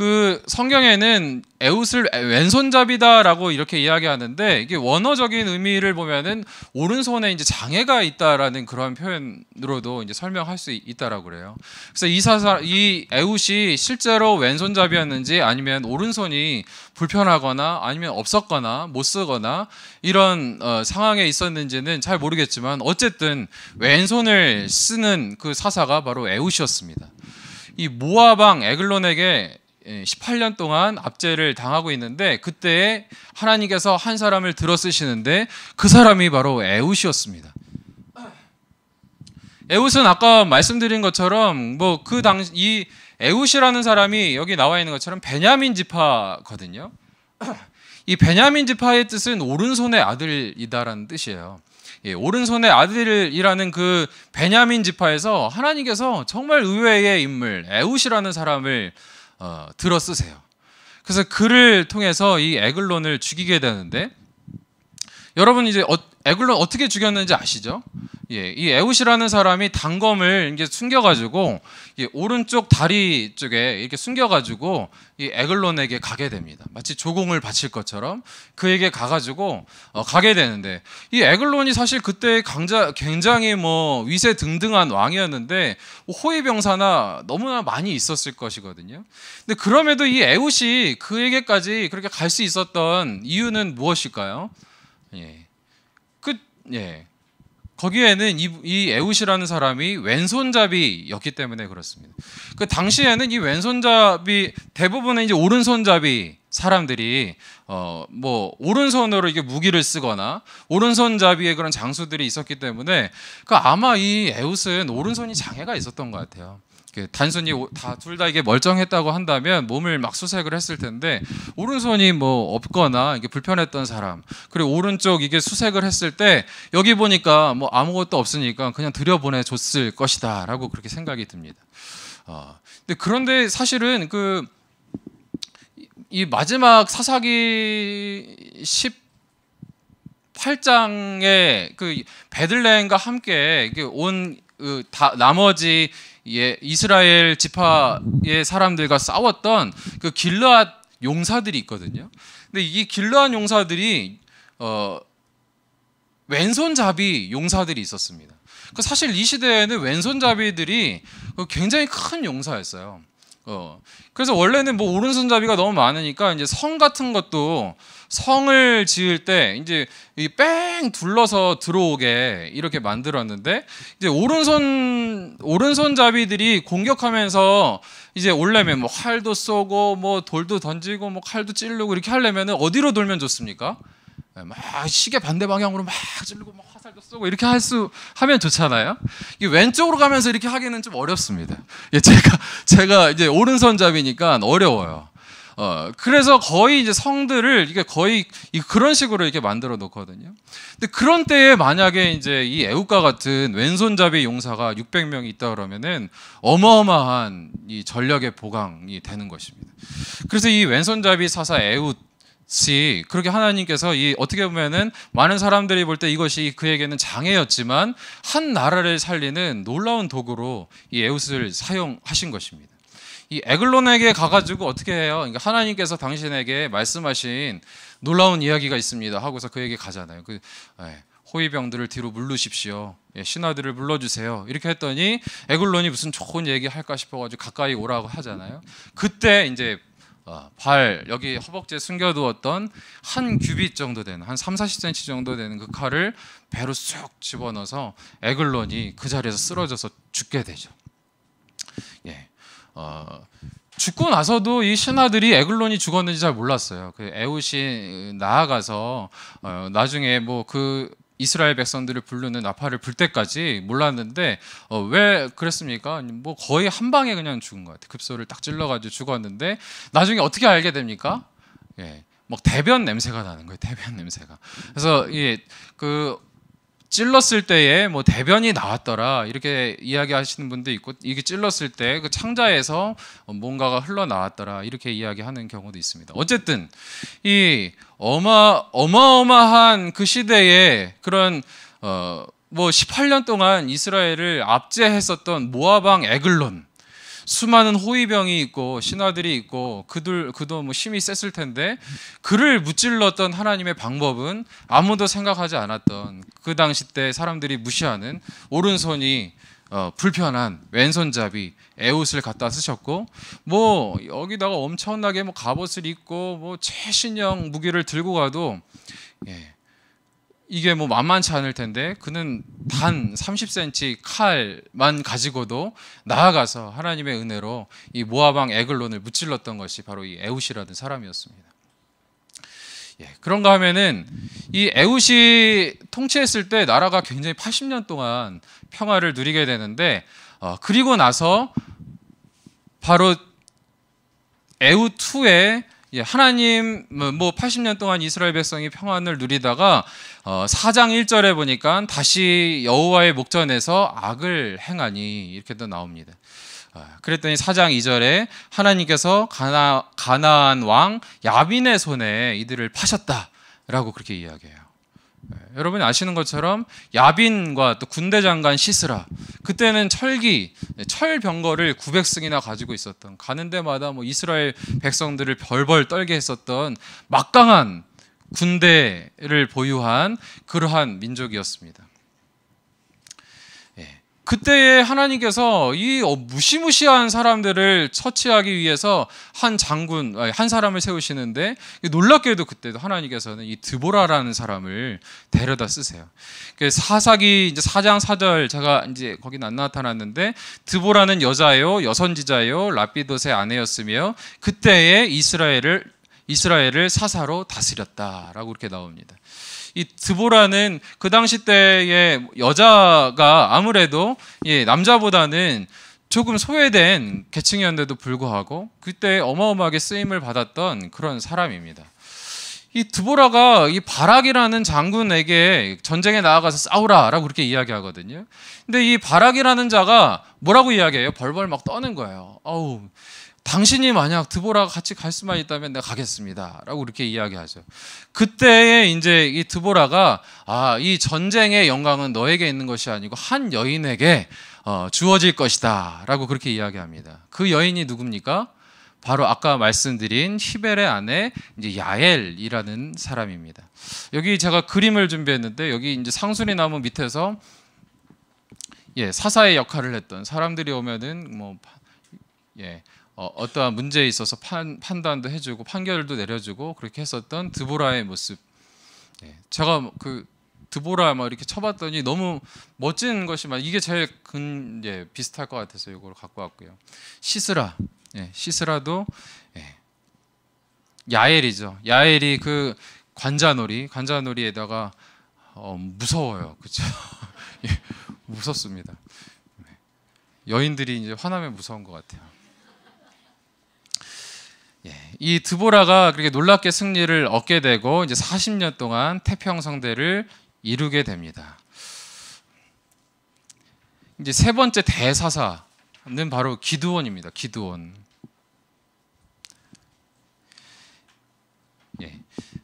Speaker 1: 그 성경에는 에웃을 왼손잡이다라고 이렇게 이야기하는데 이게 원어적인 의미를 보면은 오른손에 이제 장애가 있다라는 그런 표현으로도 이제 설명할 수 있다라고 그래요. 그래서 이 사사 이 에웃이 실제로 왼손잡이였는지 아니면 오른손이 불편하거나 아니면 없었거나 못 쓰거나 이런 어, 상황에 있었는지는 잘 모르겠지만 어쨌든 왼손을 쓰는 그 사사가 바로 에웃이었습니다. 이 모아방 에글론에게 18년 예, 동안 압제를 당하고 있는데 그때 하나님께서 한 사람을 들어 쓰시는데 그 사람이 바로 에웃이었습니다. 에웃은 아까 말씀드린 것처럼 뭐 그 당시 이 에웃이라는 사람이 여기 나와 있는 것처럼 베냐민 지파거든요. 이 베냐민 지파의 뜻은 오른손의 아들이다라는 뜻이에요. 예, 오른손의 아들이라는 그 베냐민 지파에서 하나님께서 정말 의외의 인물 에웃이라는 사람을 어, 들어 쓰세요. 그래서 그를 통해서 이 에글론을 죽이게 되는데 여러분 이제 어, 에글론 어떻게 죽였는지 아시죠? 예, 이 에웃이라는 사람이 단검을 이게 숨겨가지고 예, 오른쪽 다리 쪽에 이렇게 숨겨가지고 이 에글론에게 가게 됩니다. 마치 조공을 바칠 것처럼 그에게 가가지고 어, 가게 되는데 이 에글론이 사실 그때 강자 굉장히 뭐 위세 등등한 왕이었는데 호위병사나 너무나 많이 있었을 것이거든요. 근데 그럼에도 이 에웃이 그에게까지 그렇게 갈 수 있었던 이유는 무엇일까요? 예. 그 예. 거기에는 이, 이 에웃이라는 사람이 왼손잡이였기 때문에 그렇습니다. 그 당시에는 이 왼손잡이 대부분의 이제 오른손잡이 사람들이 어 뭐 오른손으로 이게 무기를 쓰거나 오른손잡이의 그런 장수들이 있었기 때문에 그 아마 이 에웃은 오른손이 장애가 있었던 것 같아요. 예, 단순히 다 둘 다 이게 멀쩡했다고 한다면 몸을 막 수색을 했을 텐데 오른손이 뭐 없거나 이게 불편했던 사람 그리고 오른쪽 이게 수색을 했을 때 여기 보니까 뭐 아무것도 없으니까 그냥 들여보내 줬을 것이다라고 그렇게 생각이 듭니다. 어, 근데 그런데 사실은 그 이 마지막 사사기 10 8장에 그 베들레헴과 함께 온그 나머지 예, 이스라엘 지파의 사람들과 싸웠던 그 길르앗 용사들이 있거든요. 근데 이 길르앗 용사들이 어, 왼손잡이 용사들이 있었습니다. 그 사실 이 시대에는 왼손잡이들이 그 굉장히 큰 용사였어요. 어, 그래서 원래는 뭐 오른손잡이가 너무 많으니까 이제 성 같은 것도 성을 지을 때 이제 이 뺑 둘러서 들어오게 이렇게 만들었는데 이제 오른손 오른손잡이들이 공격하면서 이제 올려면 뭐 활도 쏘고 뭐 돌도 던지고 뭐 칼도 찌르고 이렇게 하려면은 어디로 돌면 좋습니까? 네, 막 시계 반대 방향으로 막 찌르고 막 뭐 화살도 쏘고 이렇게 할 수 하면 좋잖아요. 이 왼쪽으로 가면서 이렇게 하기는 좀 어렵습니다. 예, 제가 제가 이제 오른손잡이니까 어려워요. 어, 그래서 거의 이제 성들을 이게 거의 그런 식으로 이렇게 만들어 놓거든요. 근데 그런 때에 만약에 이제 이 애국가 같은 왼손잡이 용사가 600명이 있다 그러면은 어마어마한 이 전력의 보강이 되는 것입니다. 그래서 이 왼손잡이 사사 애웃 시 그렇게 하나님께서 이 어떻게 보면은 많은 사람들이 볼 때 이것이 그에게는 장애였지만 한 나라를 살리는 놀라운 도구로 이 에웃을 사용하신 것입니다. 이 에글론에게 가가지고 어떻게 해요? 그러니까 하나님께서 당신에게 말씀하신 놀라운 이야기가 있습니다. 하고서 그에게 가잖아요. 그 예, 호위병들을 뒤로 물르십시오. 예, 신하들을 불러주세요. 이렇게 했더니 에글론이 무슨 좋은 얘기 할까 싶어가지고 가까이 오라고 하잖아요. 그때 이제 어, 발 여기 허벅지에 숨겨두었던 한 규빗 정도 되는 한 3, 40cm 정도 되는 그 칼을 배로 쑥 집어넣어서 에글론이 그 자리에서 쓰러져서 죽게 되죠. 예. 어, 죽고 나서도 이 신하들이 에글론이 죽었는지 잘 몰랐어요. 그 에웃이 나아가서 어, 나중에 뭐 그 이스라엘 백성들을 부르는 나팔을 불 때까지 몰랐는데 어, 왜 그랬습니까? 뭐 거의 한 방에 그냥 죽은 것 같아요. 급소를 딱 찔러가지고 죽었는데 나중에 어떻게 알게 됩니까? 예, 막 대변 냄새가 나는 거예요. 대변 냄새가. 그래서 이그 예, 찔렀을 때에 뭐 대변이 나왔더라 이렇게 이야기하시는 분도 있고 이게 찔렀을 때 그 창자에서 뭔가가 흘러나왔더라 이렇게 이야기하는 경우도 있습니다. 어쨌든 이 어마 어마어마한 그 시대에 그런 어 뭐 18년 동안 이스라엘을 압제했었던 모아방 에글론 수많은 호위병이 있고 신하들이 있고 그들 그도 뭐 힘이 셌을 텐데 그를 무찔렀던 하나님의 방법은 아무도 생각하지 않았던 그 당시 때 사람들이 무시하는 오른손이 어, 불편한 왼손잡이 에웃을 갖다 쓰셨고 뭐 여기다가 엄청나게 뭐 갑옷을 입고 뭐 최신형 무기를 들고 가도 예, 이게 뭐 만만치 않을 텐데 그는 단 30cm 칼만 가지고도 나아가서 하나님의 은혜로 이 모아방 에글론을 무찔렀던 것이 바로 이에우시라는 사람이었습니다. 예, 그런가 하면은 이 에웃이 통치했을 때 나라가 굉장히 80년 동안 평화를 누리게 되는데 어, 그리고 나서 바로 에웃 후에 예, 하나님 뭐 80년 뭐 동안 이스라엘 백성이 평안을 누리다가 어, 4장 1절에 보니까 다시 여호와의 목전에서 악을 행하니 이렇게 도 나옵니다. 아, 그랬더니 4장 2절에 하나님께서 가나, 가나안 왕 야빈의 손에 이들을 파셨다라고 그렇게 이야기해요. 예, 여러분이 아시는 것처럼 야빈과 또 군대 장관 시스라 그때는 철기 예, 철병거를 900승이나 가지고 있었던 가는 데마다 뭐 이스라엘 백성들을 벌벌 떨게 했었던 막강한 군대를 보유한 그러한 민족이었습니다. 그때에 하나님께서 이 어, 무시무시한 사람들을 처치하기 위해서 한 장군 한 사람을 세우시는데 놀랍게도 그때도 하나님께서는 이 드보라라는 사람을 데려다 쓰세요. 그 사사기 이제 사장 사절 제가 이제 거긴 안 나타났는데 드보라는 여자예요, 여선지자예요, 라피도세 아내였으며 그때에 이스라엘을 이스라엘을 사사로 다스렸다라고 이렇게 나옵니다. 이 드보라는 그 당시 때의 여자가 아무래도 예, 남자보다는 조금 소외된 계층이었는데도 불구하고 그때 어마어마하게 쓰임을 받았던 그런 사람입니다. 이 드보라가 이 바락이라는 장군에게 전쟁에 나아가서 싸우라라고 그렇게 이야기하거든요. 근데 이 바락이라는 자가 뭐라고 이야기해요? 벌벌 막 떠는 거예요. 아우 당신이 만약 드보라 같이 갈 수만 있다면 내가 가겠습니다라고 이렇게 이야기하죠. 그때에 이제 이 드보라가 아, 이 전쟁의 영광은 너에게 있는 것이 아니고 한 여인에게 어, 주어질 것이다라고 그렇게 이야기합니다. 그 여인이 누굽니까? 바로 아까 말씀드린 히벨의 아내 이제 야엘이라는 사람입니다. 여기 제가 그림을 준비했는데 여기 이제 상순이 나무 밑에서 예, 사사의 역할을 했던 사람들이 오면은 뭐 예, 어, 떠한 문제에 있어서 판, 단도 해주고 판결도 내려주고 그렇게 했었던 드보라의 모습. 네. 제가 뭐 그 드보라 막 뭐 이렇게 쳐봤더니 너무 멋진 것이 막 이게 제일 근 예, 비슷할 것 같아서 이걸 갖고 왔고요. 시스라, 예, 시스라도 예. 야엘이죠. 야엘이 그 관자놀이, 관자놀이에다가 어, 무서워요, 그렇죠? [LAUGHS] 무섭습니다. 네. 여인들이 이제 화나면 무서운 것 같아요. 예, 이 드보라가 그렇게 놀랍게 승리를 얻게 되고 이제 40년 동안 태평 성대를 이루게 됩니다. 이제 세 번째 대사사는 바로 기드온입니다. 기드온. 예.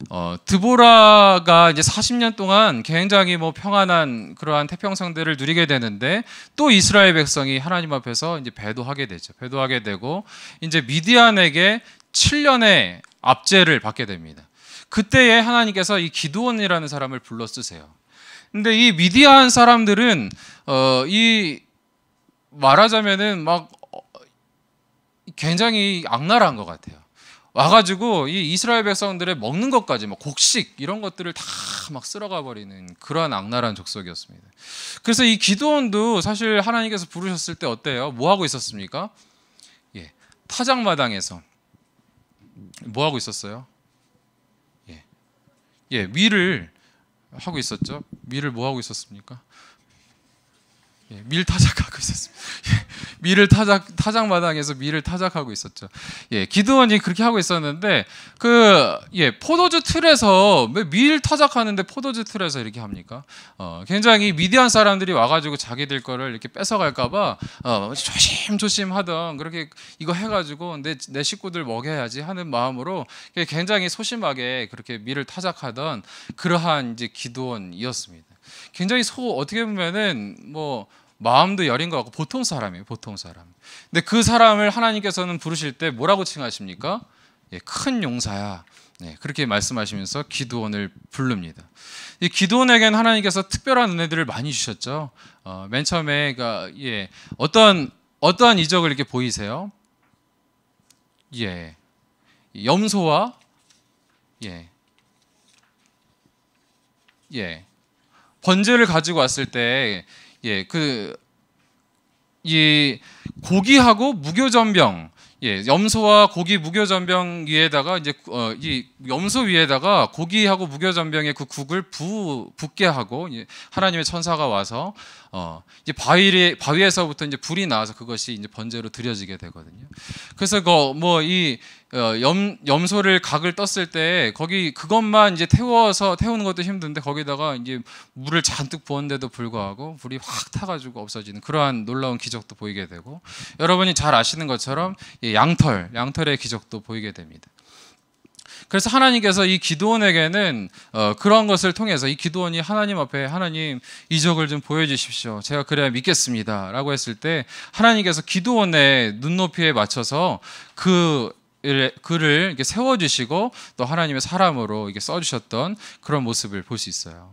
Speaker 1: 어, 드보라가 이제 40년 동안 굉장히 뭐 평안한 그러한 태평성대를 누리게 되는데 또 이스라엘 백성이 하나님 앞에서 이제 배도하게 되죠. 배도하게 되고 이제 미디안에게 7년의 압제를 받게 됩니다. 그때에 하나님께서 이 기도원이라는 사람을 불러 쓰세요. 근데 이 미디안 사람들은 어, 이 말하자면은 막 어, 굉장히 악랄한 것 같아요. 와가지고 이 이스라엘 백성들의 먹는 것까지 막 뭐 곡식 이런 것들을 다 막 쓸어가 버리는 그러 악랄한 족속이었습니다. 그래서 이 기도원도 사실 하나님께서 부르셨을 때 어때요? 뭐 하고 있었습니까? 예, 타작마당에서 뭐 하고 있었어요? 예, 예 위를 하고 있었죠. 위를 뭐 하고 있었습니까? 예, 밀 타작하고 있었습니다. 예, 밀을 타작 타작 마당에서 밀을 타작하고 있었죠. 예, 기드온이 그렇게 하고 있었는데 그 예, 포도주 틀에서 왜밀 타작하는데 포도주 틀에서 이렇게 합니까? 어, 굉장히 미디안 사람들이 와가지고 자기들 거를 이렇게 뺏어갈까봐 어, 조심조심 하던 그렇게 이거 해가지고 내 내 식구들 먹여야지 하는 마음으로 굉장히 소심하게 그렇게 밀을 타작하던 그러한 이제 기드온이었습니다. 굉장히 소 어떻게 보면은 뭐 마음도 여린 것 같고 보통 사람이에요. 보통 사람. 근데 그 사람을 하나님께서는 부르실 때 뭐라고 칭하십니까? 예, 큰 용사야. 예, 그렇게 말씀하시면서 기도원을 부릅니다. 이 기도원에게는 하나님께서 특별한 은혜들을 많이 주셨죠. 어, 맨 처음에 가 그러니까, 예, 어떤 어떠한 이적을 이렇게 보이세요? 예, 염소와 예, 예, 번제를 가지고 왔을 때 예, 그 이 고기하고 무교전병 예, 염소와 고기 무교전병 위에다가 이제 어, 이 염소 위에다가 고기하고 무교전병의 그 국을 부 붓게 하고 예, 하나님의 천사가 와서 어, 이제 바위에 바위에서부터 이제 불이 나와서 그것이 이제 번제로 드려지게 되거든요. 그래서 그 뭐이 어, 염, 염소를 각을 떴을 때 거기 그것만 이제 태워서 태우는 것도 힘든데 거기다가 이제 물을 잔뜩 부었는데도 불구하고 불이 확 타가지고 없어지는 그러한 놀라운 기적도 보이게 되고 여러분이 잘 아시는 것처럼 양털, 양털의 기적도 보이게 됩니다. 그래서 하나님께서 이 기도원에게는 어, 그런 것을 통해서 이 기도원이 하나님 앞에 하나님 이적을 좀 보여주십시오. 제가 그래야 믿겠습니다. 라고 했을 때 하나님께서 기도원의 눈높이에 맞춰서 그 그를 이렇게 세워주시고 또 하나님의 사람으로 이렇게 써주셨던 그런 모습을 볼 수 있어요.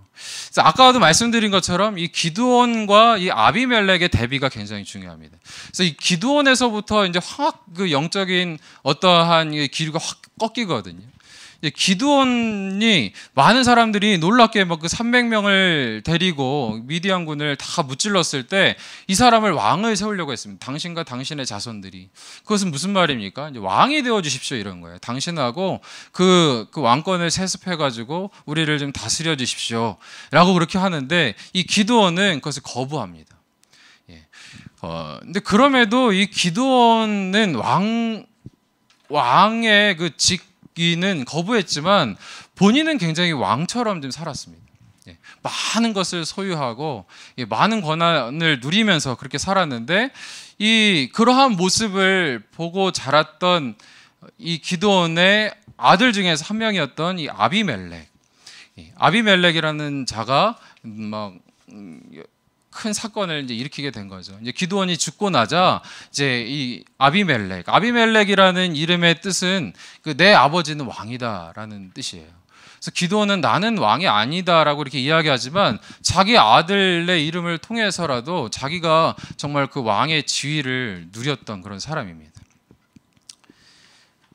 Speaker 1: 아까도 말씀드린 것처럼 이 기드온과 이 아비멜렉의 대비가 굉장히 중요합니다. 그래서 이 기드온에서부터 이제 확 그 영적인 어떠한 기류가 확 꺾이거든요. 기드온이 많은 사람들이 놀랍게 막 그 300명을 데리고 미디안군을 다 무찔렀을 때 이 사람을 왕을 세우려고 했습니다. 당신과 당신의 자손들이 그것은 무슨 말입니까? 왕이 되어 주십시오 이런 거예요. 당신하고 그, 그 왕권을 세습해 가지고 우리를 좀 다스려 주십시오라고 그렇게 하는데 이 기드온은 그것을 거부합니다. 예. 어, 근데 그럼에도 이 기드온은 왕 왕의 그직 거부기는 거부했지만 본인은 굉장히 왕처럼 좀 살았습니다. 예, 많은 것을 소유하고 예, 많은 권한을 누리면서 그렇게 살았는데 이 그러한 모습을 보고 자랐던 이 기도원의 아들 중에서 한 명이었던 이 아비멜렉. 예, 아비멜렉이라는 자가 막 음, 큰 사건을 이제 일으키게 된 거죠. 이제 기도원이 죽고 나자 이제 이 아비멜렉, 아비멜렉이라는 이름의 뜻은 그내 아버지는 왕이다라는 뜻이에요. 그래서 기도원은 나는 왕이 아니다라고 이렇게 이야기하지만 자기 아들의 이름을 통해서라도 자기가 정말 그 왕의 지위를 누렸던 그런 사람입니다.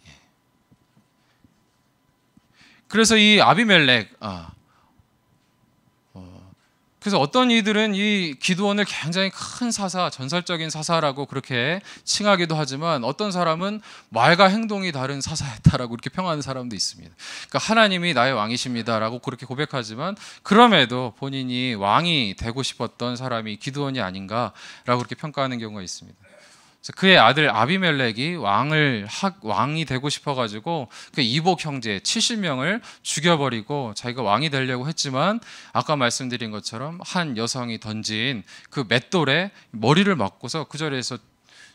Speaker 1: 예. 그래서 이 아비멜렉, 아, 그래서 어떤 이들은 이 기도원을 굉장히 큰 사사, 전설적인 사사라고 그렇게 칭하기도 하지만 어떤 사람은 말과 행동이 다른 사사였다라고 이렇게 평하는 사람도 있습니다. 그러니까 하나님이 나의 왕이십니다라고 그렇게 고백하지만 그럼에도 본인이 왕이 되고 싶었던 사람이 기도원이 아닌가라고 그렇게 평가하는 경우가 있습니다. 그래서 그의 아들 아비멜렉이 왕을 학, 왕이 되고 싶어가지고 그 이복 형제 70명을 죽여버리고 자기가 왕이 되려고 했지만 아까 말씀드린 것처럼 한 여성이 던진 그 맷돌에 머리를 맞고서 그 자리에서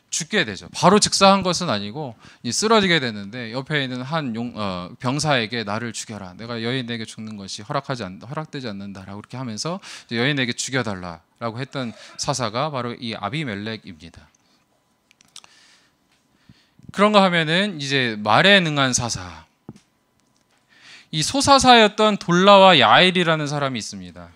Speaker 1: 죽게 되죠. 바로 즉사한 것은 아니고 쓰러지게 되는데 옆에 있는 한 용, 어, 병사에게 나를 죽여라. 내가 여인에게 죽는 것이 허락하지 않, 허락되지 않는다라고 이렇게 하면서 여인에게 죽여달라라고 했던 사사가 바로 이 아비멜렉입니다. 그런가 하면은 이제 말에 능한 사사. 이 소사사였던 돌라와 야일이라는 사람이 있습니다.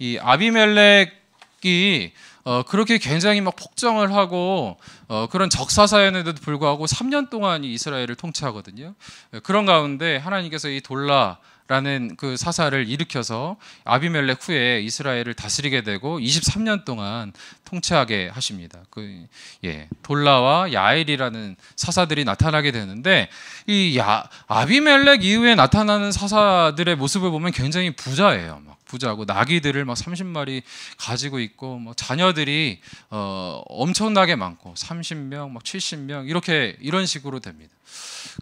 Speaker 1: 이 아비멜렉이 어, 그렇게 굉장히 막 폭정을 하고 어, 그런 적사사였는데도 불구하고 3년 동안 이스라엘을 통치하거든요. 그런 가운데 하나님께서 이 돌라 라는 그 사사를 일으켜서 아비멜렉 후에 이스라엘을 다스리게 되고 23년 동안 통치하게 하십니다. 그 예, 돌라와 야엘이라는 사사들이 나타나게 되는데 이 야, 아비멜렉 이후에 나타나는 사사들의 모습을 보면 굉장히 부자예요. 막 부자고 나귀들을 막 30마리 가지고 있고 뭐 자녀들이 어, 엄청나게 많고 30명 막 70명 이렇게 이런 식으로 됩니다.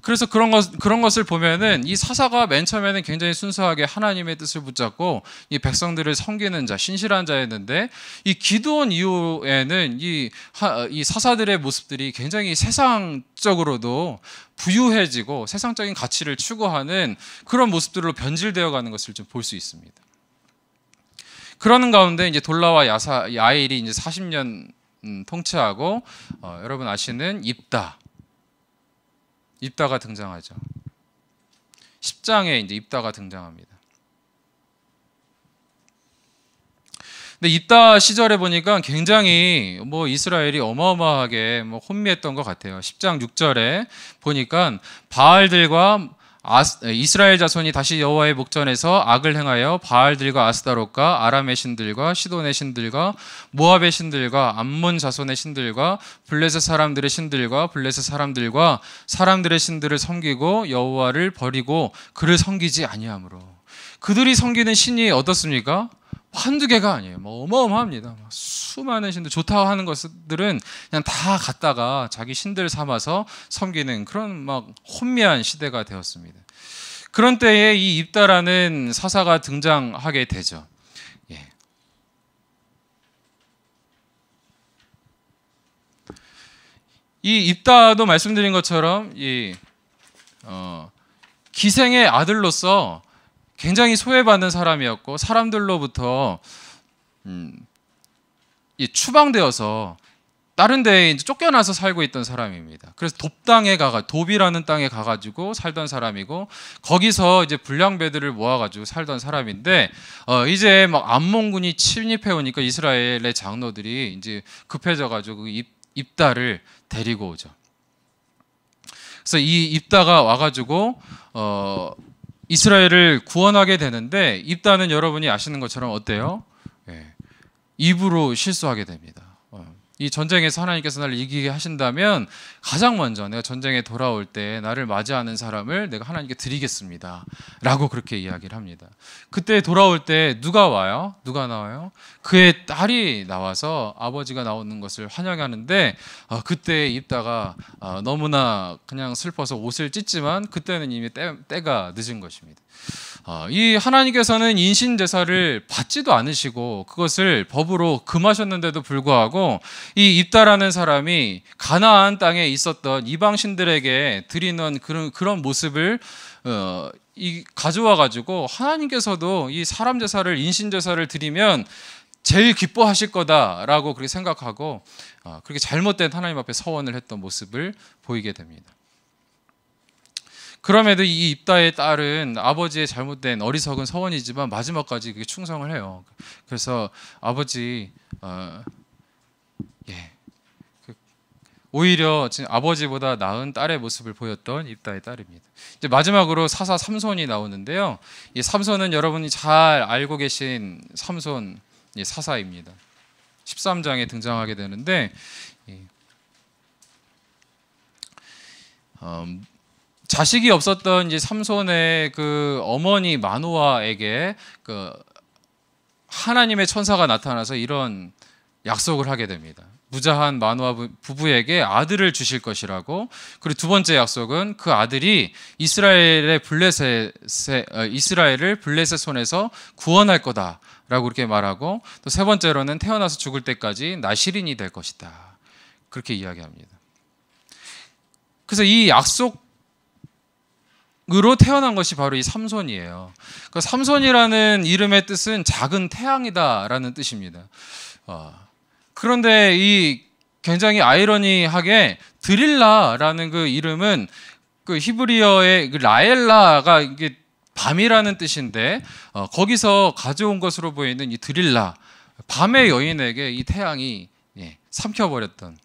Speaker 1: 그래서 그런 것 그런 것을 보면은 이 사사가 맨 처음에는 굉장히 순수하게 하나님의 뜻을 붙잡고 이 백성들을 섬기는 자, 신실한 자였는데 이 기도원 이후에는 이, 이 사사들의 모습들이 굉장히 세상적으로도 부유해지고 세상적인 가치를 추구하는 그런 모습들로 변질되어 가는 것을 좀 볼 수 있습니다. 그러는 가운데 이제 돌라와 야사 야일이 이제 40년 음, 통치하고 어, 여러분 아시는 입다 입다가 등장하죠. 10장에 이제 입다가 등장합니다. 근데 입다 시절에 보니까 굉장히 뭐 이스라엘이 어마어마하게 뭐 혼미했던 것 같아요. 10장 6절에 보니까 바알들과 아스, 이스라엘 자손이 다시 여호와의 목전에서 악을 행하여 바알들과 아스다롯과 아람의 신들과 시돈의 신들과 모압의 신들과 암몬 자손의 신들과 블레셋 사람들의 신들과 블레셋 사람들과 사람들의 신들을 섬기고 여호와를 버리고 그를 섬기지 아니하므로 그들이 섬기는 신이 어떻습니까? 한두 개가 아니에요. 뭐 어마어마합니다. 수많은 신들 좋다고 하는 것들은 그냥 다 갖다가 자기 신들 삼아서 섬기는 그런 막 혼미한 시대가 되었습니다. 그런 때에 이 입다라는 사사가 등장하게 되죠. 예. 이 입다도 말씀드린 것처럼 이 어, 기생의 아들로서 굉장히 소외받는 사람이었고 사람들로부터 음, 추방되어서 다른 데에 이제 쫓겨나서 살고 있던 사람입니다. 그래서 돕 땅에 가가 돕이라는 땅에 가가지고 살던 사람이고 거기서 이제 불량배들을 모아가지고 살던 사람인데 어 이제 막암몽군이 침입해 오니까 이스라엘의 장로들이 이제 급해져가지고 그 입, 입다를 데리고 오죠. 그래서 이 입다가 와가지고 어 이스라엘을 구원하게 되는데 입단은 여러분이 아시는 것처럼 어때요? 예, 입으로 실수하게 됩니다. 이 전쟁에서 하나님께서 나를 이기게 하신다면 가장 먼저 내가 전쟁에 돌아올 때 나를 맞이하는 사람을 내가 하나님께 드리겠습니다. 라고 그렇게 이야기를 합니다. 그때 돌아올 때 누가 와요? 누가 나와요? 그의 딸이 나와서 아버지가 나오는 것을 환영하는데 어, 그때 입다가 어, 너무나 그냥 슬퍼서 옷을 찢지만 그때는 이미 때, 때가 늦은 것입니다. 어, 이 하나님께서는 인신 제사를 받지도 않으시고 그것을 법으로 금하셨는데도 불구하고 이 입다라는 사람이 가나안 땅에 있었던 이방 신들에게 드리는 그런 그런 모습을 어, 이 가져와 가지고 하나님께서도 이 사람 제사를 인신 제사를 드리면 제일 기뻐하실 거다라고 그렇게 생각하고 어, 그렇게 잘못된 하나님 앞에 서원을 했던 모습을 보이게 됩니다. 그럼에도 이입다의 딸은 아버지의 잘못된 어리석은 서원이지만 마지막까지 그게 충성을 해요. 그래서 아버지 어, 예. 그 오히려 지금 아버지보다 나은 딸의 모습을 보였던 입다의 딸입니다. 이제 마지막으로 사사 삼손이 나오는데요. 이 삼손은 여러분이 잘 알고 계신 삼손 사사입니다. 13장에 등장하게 되는데 어, 자식이 없었던 이제 삼손의 그 어머니 마노아에게 그 하나님의 천사가 나타나서 이런 약속을 하게 됩니다. 부자한 마누아 부부에게 아들을 주실 것이라고. 그리고 두 번째 약속은 그 아들이 이스라엘의 블레셋 어, 이스라엘을 블레셋 손에서 구원할 거다라고 이렇게 말하고 또 세 번째로는 태어나서 죽을 때까지 나시린이 될 것이다. 그렇게 이야기합니다. 그래서 이 약속 으로 태어난 것이 바로 이 삼손이에요. 그 삼손이라는 이름의 뜻은 작은 태양이다라는 뜻입니다. 어, 그런데 이 굉장히 아이러니하게 드릴라라는 그 이름은 그 히브리어의 그 라엘라가 이게 밤이라는 뜻인데 어, 거기서 가져온 것으로 보이는 이 드릴라 밤의 여인에게 이 태양이 예, 삼켜버렸던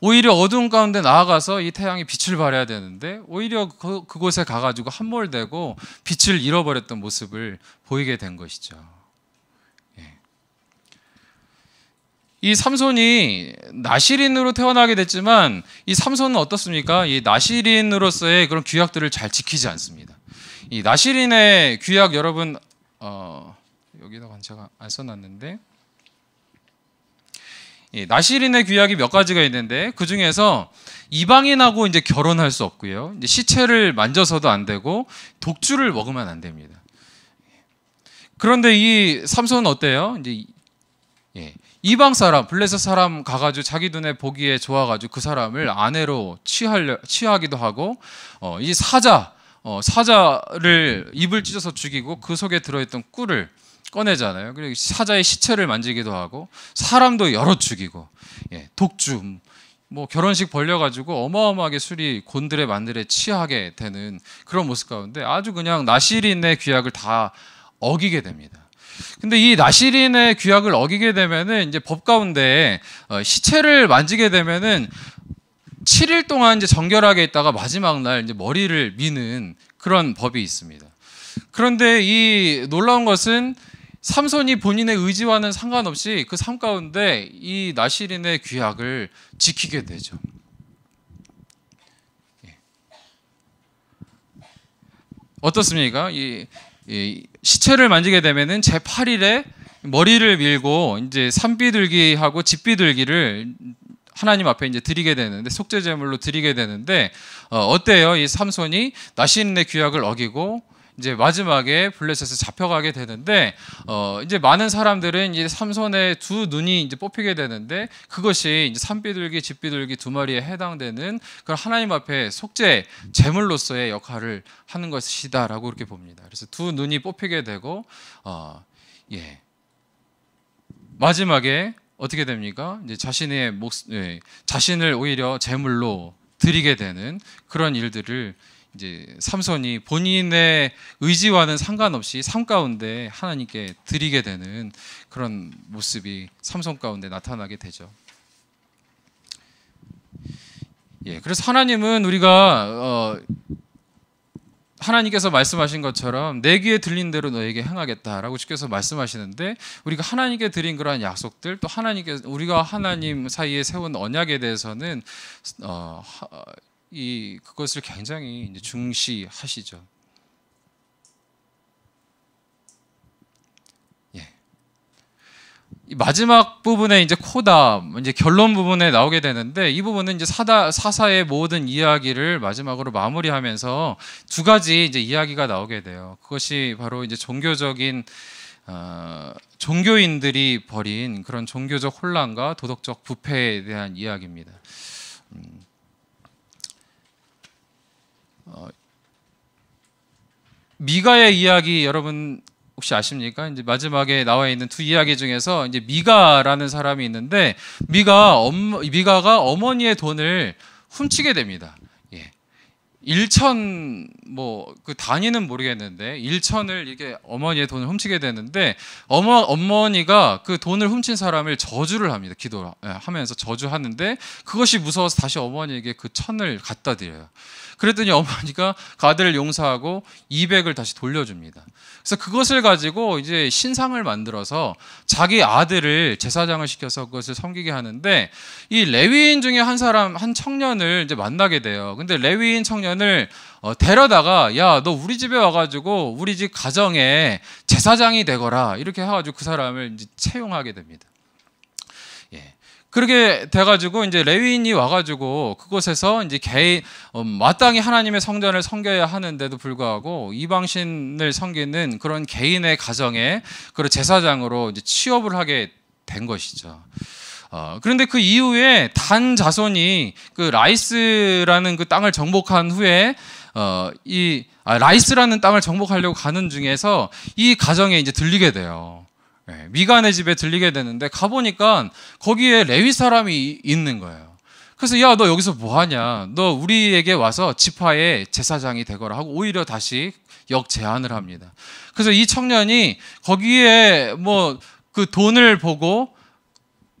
Speaker 1: 오히려 어두운 가운데 나아가서 이태양이 빛을 발해야 되는데 오히려 그, 그곳에 가가지고 함몰되고 빛을 잃어버렸던 모습을 보이게 된 것이죠. 예. 이 삼손이 나시린으로 태어나게 됐지만 이 삼손은 어떻습니까? 이 나시린으로서의 그런 규약들을 잘 지키지 않습니다. 이 나시린의 규약 여러분 어, 여기다가 제가 안 써놨는데 예, 나시린의 규약이 몇 가지가 있는데 그 중에서 이방인하고 이제 결혼할 수 없고요. 이제 시체를 만져서도 안 되고 독주를 먹으면 안 됩니다. 그런데 이 삼손은 어때요? 이제 예, 이방 사람, 블레셋 사람 가가지고 자기 눈에 보기에 좋아가지고 그 사람을 아내로 취하려 취하기도 하고 어, 이 사자 어, 사자를 입을 찢어서 죽이고 그 속에 들어있던 꿀을 꺼내잖아요. 그리고 사자의 시체를 만지기도 하고 사람도 여러 죽이고 예, 독주 뭐 결혼식 벌려가지고 어마어마하게 술이 곤드레 만드레 취하게 되는 그런 모습 가운데 아주 그냥 나시린의 귀약을다 어기게 됩니다. 근데 이 나시린의 귀약을 어기게 되면은 이제 법 가운데 어, 시체를 만지게 되면은 7일 동안 이제 정결하게 있다가 마지막 날 이제 머리를 미는 그런 법이 있습니다. 그런데 이 놀라운 것은 삼손이 본인의 의지와는 상관없이 그삶 가운데 이 나시린의 귀약을 지키게 되죠. 예. 어떻습니까? 이, 이 시체를 만지게 되면은 제 8일에 머리를 밀고 이제 산비둘기하고 집비둘기를 하나님 앞에 이제 드리게 되는데 속죄 제물로 드리게 되는데 어, 어때요? 이 삼손이 나시린의 귀약을 어기고 이제 마지막에 블레셋에 잡혀가게 되는데 어 이제 많은 사람들은 이제 삼손의 두 눈이 이제 뽑히게 되는데 그것이 이제 산비둘기, 집비둘기 두 마리에 해당되는 그런 하나님 앞에 속죄 제물로서의 역할을 하는 것이다라고 이렇게 봅니다. 그래서 두 눈이 뽑히게 되고 어 예. 마지막에 어떻게 됩니까? 이제 자신의 목 예, 자신을 오히려 제물로 드리게 되는 그런 일들을 이제 삼손이 본인의 의지와는 상관없이 삶 가운데 하나님께 드리게 되는 그런 모습이 삼손 가운데 나타나게 되죠. 예, 그래서 하나님은 우리가 어, 하나님께서 말씀하신 것처럼 내 귀에 들린 대로 너에게 행하겠다라고 주께서 말씀하시는데 우리가 하나님께 드린 그러한 약속들 또 하나님께 우리가 하나님 사이에 세운 언약에 대해서는 어, 이 그것을 굉장히 이제 중시하시죠. 예. 이 마지막 부분에 이제 코담 이제 결론 부분에 나오게 되는데 이 부분은 이제 사다, 사사의 모든 이야기를 마지막으로 마무리하면서 두 가지 이제 이야기가 나오게 돼요. 그것이 바로 이제 종교적인 어, 종교인들이 벌인 그런 종교적 혼란과 도덕적 부패에 대한 이야기입니다. 음. 어, 미가의 이야기 여러분 혹시 아십니까? 이제 마지막에 나와 있는 두 이야기 중에서 이제 미가라는 사람이 있는데 미가 엄 미가가 어머니의 돈을 훔치게 됩니다. 예. 일천 뭐그 단위는 모르겠는데 일천을 이게 어머니의 돈을 훔치게 되는데 어머 어머니가 그 돈을 훔친 사람을 저주를 합니다. 기도하면서 예, 저주하는데 그것이 무서워서 다시 어머니에게 그 천을 갖다 드려요. 그랬더니 어머니가 가드를 용서하고 200을 다시 돌려줍니다. 그래서 그것을 가지고 이제 신상을 만들어서 자기 아들을 제사장을 시켜서 그것을 섬기게 하는데 이 레위인 중에 한 사람 한 청년을 이제 만나게 돼요. 근데 레위인 청년을 어, 데려다가 야너 우리 집에 와가지고 우리 집 가정에 제사장이 되거라 이렇게 해가지고 그 사람을 이제 채용하게 됩니다. 그렇게 돼가지고 이제 레위인이 와가지고 그곳에서 이제 개인 어, 마땅히 하나님의 성전을 섬겨야 하는데도 불구하고 이방신을 섬기는 그런 개인의 가정에 그런 제사장으로 이제 취업을 하게 된 것이죠. 어, 그런데 그 이후에 단 자손이 그 라이스라는 그 땅을 정복한 후에 어, 이 아, 라이스라는 땅을 정복하려고 가는 중에서 이 가정에 이제 들리게 돼요. 예, 미간의 집에 들리게 되는데 가보니까 거기에 레위 사람이 있는 거예요. 그래서 야 너 여기서 뭐 하냐? 너 우리에게 와서 지파의 제사장이 되거라 하고 오히려 다시 역 제안을 합니다. 그래서 이 청년이 거기에 뭐 그 돈을 보고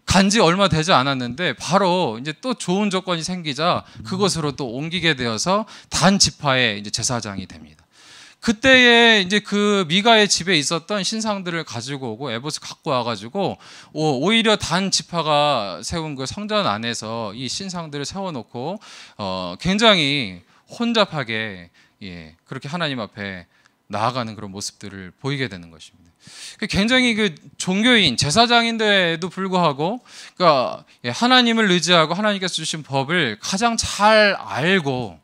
Speaker 1: 간지 얼마 되지 않았는데 바로 이제 또 좋은 조건이 생기자 그것으로 또 옮기게 되어서 단 지파의 이제 제사장이 됩니다. 그때에 이제 그 미가의 집에 있었던 신상들을 가지고 오고 에봇을 갖고 와가지고 오히려 단 지파가 세운 그 성전 안에서 이 신상들을 세워놓고 어 굉장히 혼잡하게 예 그렇게 하나님 앞에 나아가는 그런 모습들을 보이게 되는 것입니다. 그 굉장히 그 종교인 제사장인데도 불구하고 그러니까 예, 하나님을 의지하고 하나님께서 주신 법을 가장 잘 알고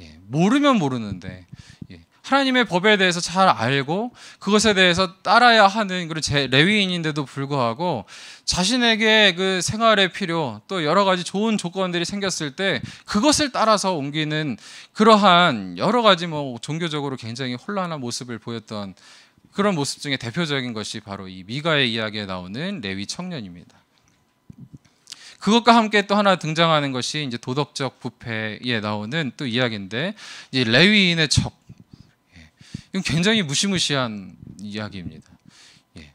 Speaker 1: 예, 모르면 모르는데 하나님의 법에 대해서 잘 알고 그것에 대해서 따라야 하는 그런 제 레위인인데도 불구하고 자신에게 그 생활의 필요 또 여러 가지 좋은 조건들이 생겼을 때 그것을 따라서 옮기는 그러한 여러 가지 뭐 종교적으로 굉장히 혼란한 모습을 보였던 그런 모습 중에 대표적인 것이 바로 이 미가의 이야기에 나오는 레위 청년입니다. 그것과 함께 또 하나 등장하는 것이 이제 도덕적 부패에 나오는 또 이야기인데 이 레위인의 적 이건 굉장히 무시무시한 이야기입니다. 예.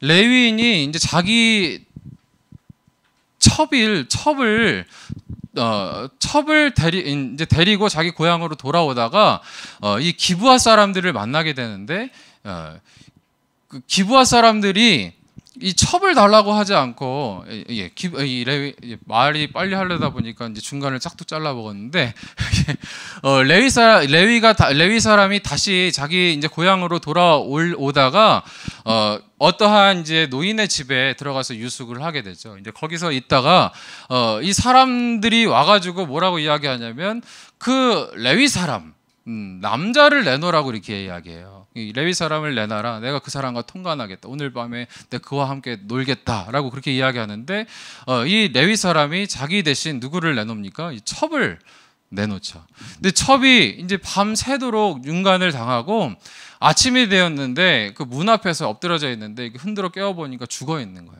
Speaker 1: 레위인이 이제 자기 첩일 첩을 어, 첩을 데리, 이제 데리고 자기 고향으로 돌아오다가 어, 이 기부아 사람들을 만나게 되는데 어, 그 기부아 사람들이 이 첩을 달라고 하지 않고 예, 예 기, 예, 이 레위, 예, 말이 빨리 하려다 보니까 이제 중간을 짝뚝 잘라 먹었는데 [LAUGHS] 어, 레위 사 레위가 다, 레위 사람이 다시 자기 이제 고향으로 돌아오다가 어, 어떠한 이제 노인의 집에 들어가서 유숙을 하게 되죠. 이제 거기서 있다가 어, 이 사람들이 와가지고 뭐라고 이야기하냐면 그 레위 사람 음, 남자를 내놓으라고 이렇게 이야기해요. 레위 사람을 내놔라. 내가 그 사람과 통관하겠다. 오늘 밤에 내 그와 함께 놀겠다라고 그렇게 이야기하는데 어, 이 레위 사람이 자기 대신 누구를 내놓습니까? 이 첩을 내놓죠. 근데 첩이 이제 밤새도록 윤간을 당하고 아침이 되었는데 그 문 앞에서 엎드려져 있는데 흔들어 깨워보니까 죽어 있는 거예요.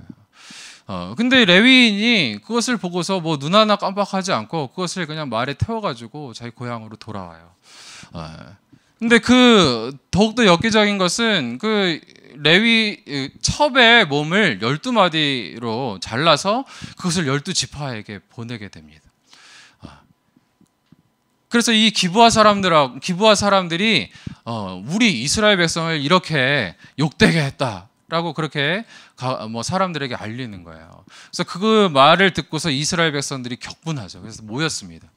Speaker 1: 어, 근데 레위인이 그것을 보고서 뭐 눈 하나 깜빡하지 않고 그것을 그냥 말에 태워가지고 자기 고향으로 돌아와요. 어, 근데 그 더욱더 엽기적인 것은 그 레위 첩의 몸을 열두 마디로 잘라서 그것을 열두 지파에게 보내게 됩니다. 어. 그래서 이 기부하 사람들하고 기부하 사람들이 어, 우리 이스라엘 백성을 이렇게 욕되게 했다라고 그렇게 가, 뭐 사람들에게 알리는 거예요. 그래서 그 말을 듣고서 이스라엘 백성들이 격분하죠. 그래서 모였습니다.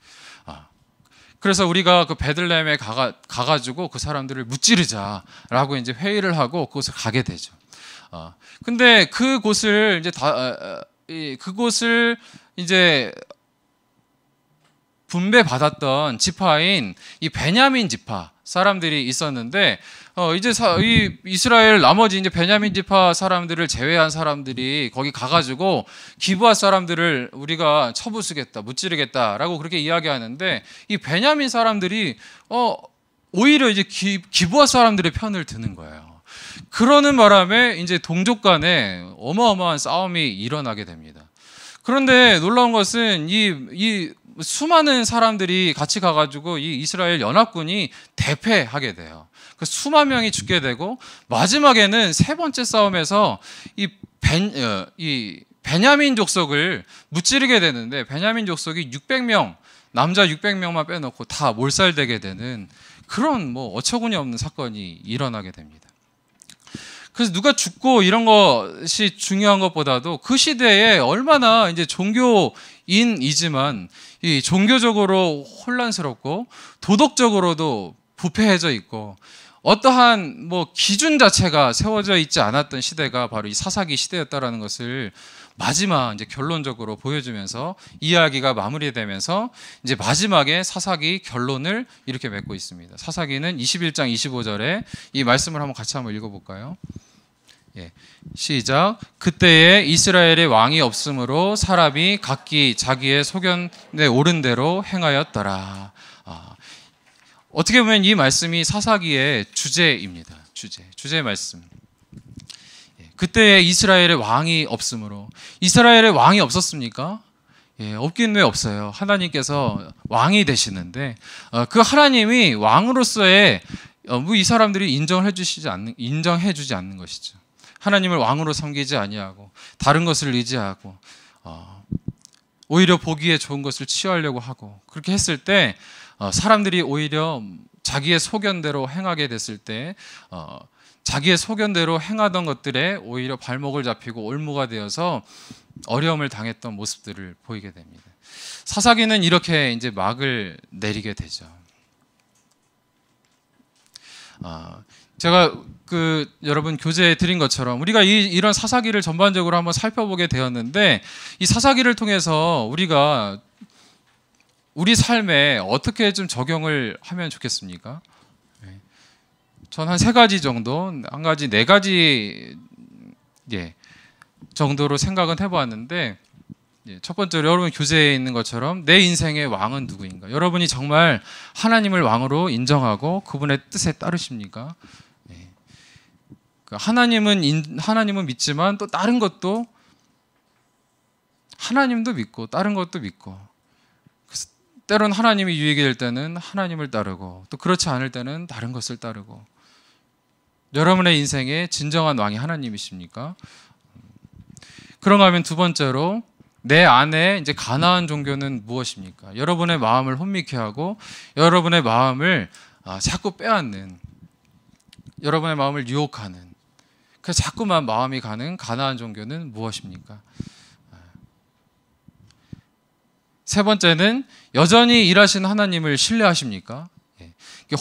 Speaker 1: 그래서 우리가 그 베들레헴에 가가, 가가지고 그 사람들을 무찌르자라고 이제 회의를 하고 그곳을 가게 되죠. 어, 근데 그곳을 이제 다 어, 어, 그곳을 이제 분배받았던 지파인 이 베냐민 지파 사람들이 있었는데 어 이제 사, 이 이스라엘 나머지 이제 베냐민 지파 사람들을 제외한 사람들이 거기 가가지고 기부한 사람들을 우리가 처부수겠다 무찌르겠다라고 그렇게 이야기하는데 이 베냐민 사람들이 어 오히려 이제 기, 기부한 사람들의 편을 드는 거예요. 그러는 바람에 이제 동족 간에 어마어마한 싸움이 일어나게 됩니다. 그런데 놀라운 것은 이, 이 수많은 사람들이 같이 가가지고 이 이스라엘 연합군이 대패하게 돼요. 그 수만 명이 죽게 되고 마지막에는 세 번째 싸움에서 이, 벤, 어, 이 베냐민 족속을 무찌르게 되는데 베냐민 족속이 600명 남자 600명만 빼놓고 다 몰살되게 되는 그런 뭐 어처구니 없는 사건이 일어나게 됩니다. 그래서 누가 죽고 이런 것이 중요한 것보다도 그 시대에 얼마나 이제 종교인이지만 이 종교적으로 혼란스럽고 도덕적으로도 부패해져 있고 어떠한 뭐 기준 자체가 세워져 있지 않았던 시대가 바로 이 사사기 시대였다라는 것을 마지막 이제 결론적으로 보여주면서 이야기가 마무리되면서 이제 마지막에 사사기 결론을 이렇게 맺고 있습니다. 사사기는 21장 25절에 이 말씀을 한번 같이 한번 읽어볼까요? 예, 시작. 그때에 이스라엘의 왕이 없으므로 사람이 각기 자기의 소견에 오른 대로 행하였더라. 아, 어떻게 보면 이 말씀이 사사기의 주제입니다. 주제, 주제 말씀. 예, 그때 이스라엘의 왕이 없으므로 이스라엘의 왕이 없었습니까? 예, 없긴 왜 없어요. 하나님께서 왕이 되시는데 어, 그 하나님이 왕으로서의 어, 뭐이 사람들이 인정을 해주시지 않는 인정해주지 않는 것이죠. 하나님을 왕으로 섬기지 아니하고 다른 것을 의지하고 어, 오히려 보기에 좋은 것을 취하려고 하고 그렇게 했을 때 어, 사람들이 오히려 자기의 소견대로 행하게 됐을 때 어, 자기의 소견대로 행하던 것들에 오히려 발목을 잡히고 올무가 되어서 어려움을 당했던 모습들을 보이게 됩니다. 사사기는 이렇게 이제 막을 내리게 되죠. 어, 제가 그 여러분 교재에 드린 것처럼 우리가 이, 이런 사사기를 전반적으로 한번 살펴보게 되었는데 이 사사기를 통해서 우리가 우리 삶에 어떻게 좀 적용을 하면 좋겠습니까? 네. 전한 세 가지 정도, 한 가지 네 가지 예, 정도로 생각은 해보았는데 예, 첫 번째로 여러분 교재에 있는 것처럼 내 인생의 왕은 누구인가? 여러분이 정말 하나님을 왕으로 인정하고 그분의 뜻에 따르십니까? 예. 그 하나님은 인, 하나님은 믿지만 또 다른 것도 하나님도 믿고 다른 것도 믿고 때론 하나님이 유익이 될 때는 하나님을 따르고 또 그렇지 않을 때는 다른 것을 따르고 여러분의 인생의 진정한 왕이 하나님이십니까? 그런가 하면 두 번째로 내 안에 이제 가나안 종교는 무엇입니까? 여러분의 마음을 혼미케 하고 여러분의 마음을 아, 자꾸 빼앗는 여러분의 마음을 유혹하는 그 자꾸만 마음이 가는 가나안 종교는 무엇입니까? 세 번째는 여전히 일하신 하나님을 신뢰하십니까? 예.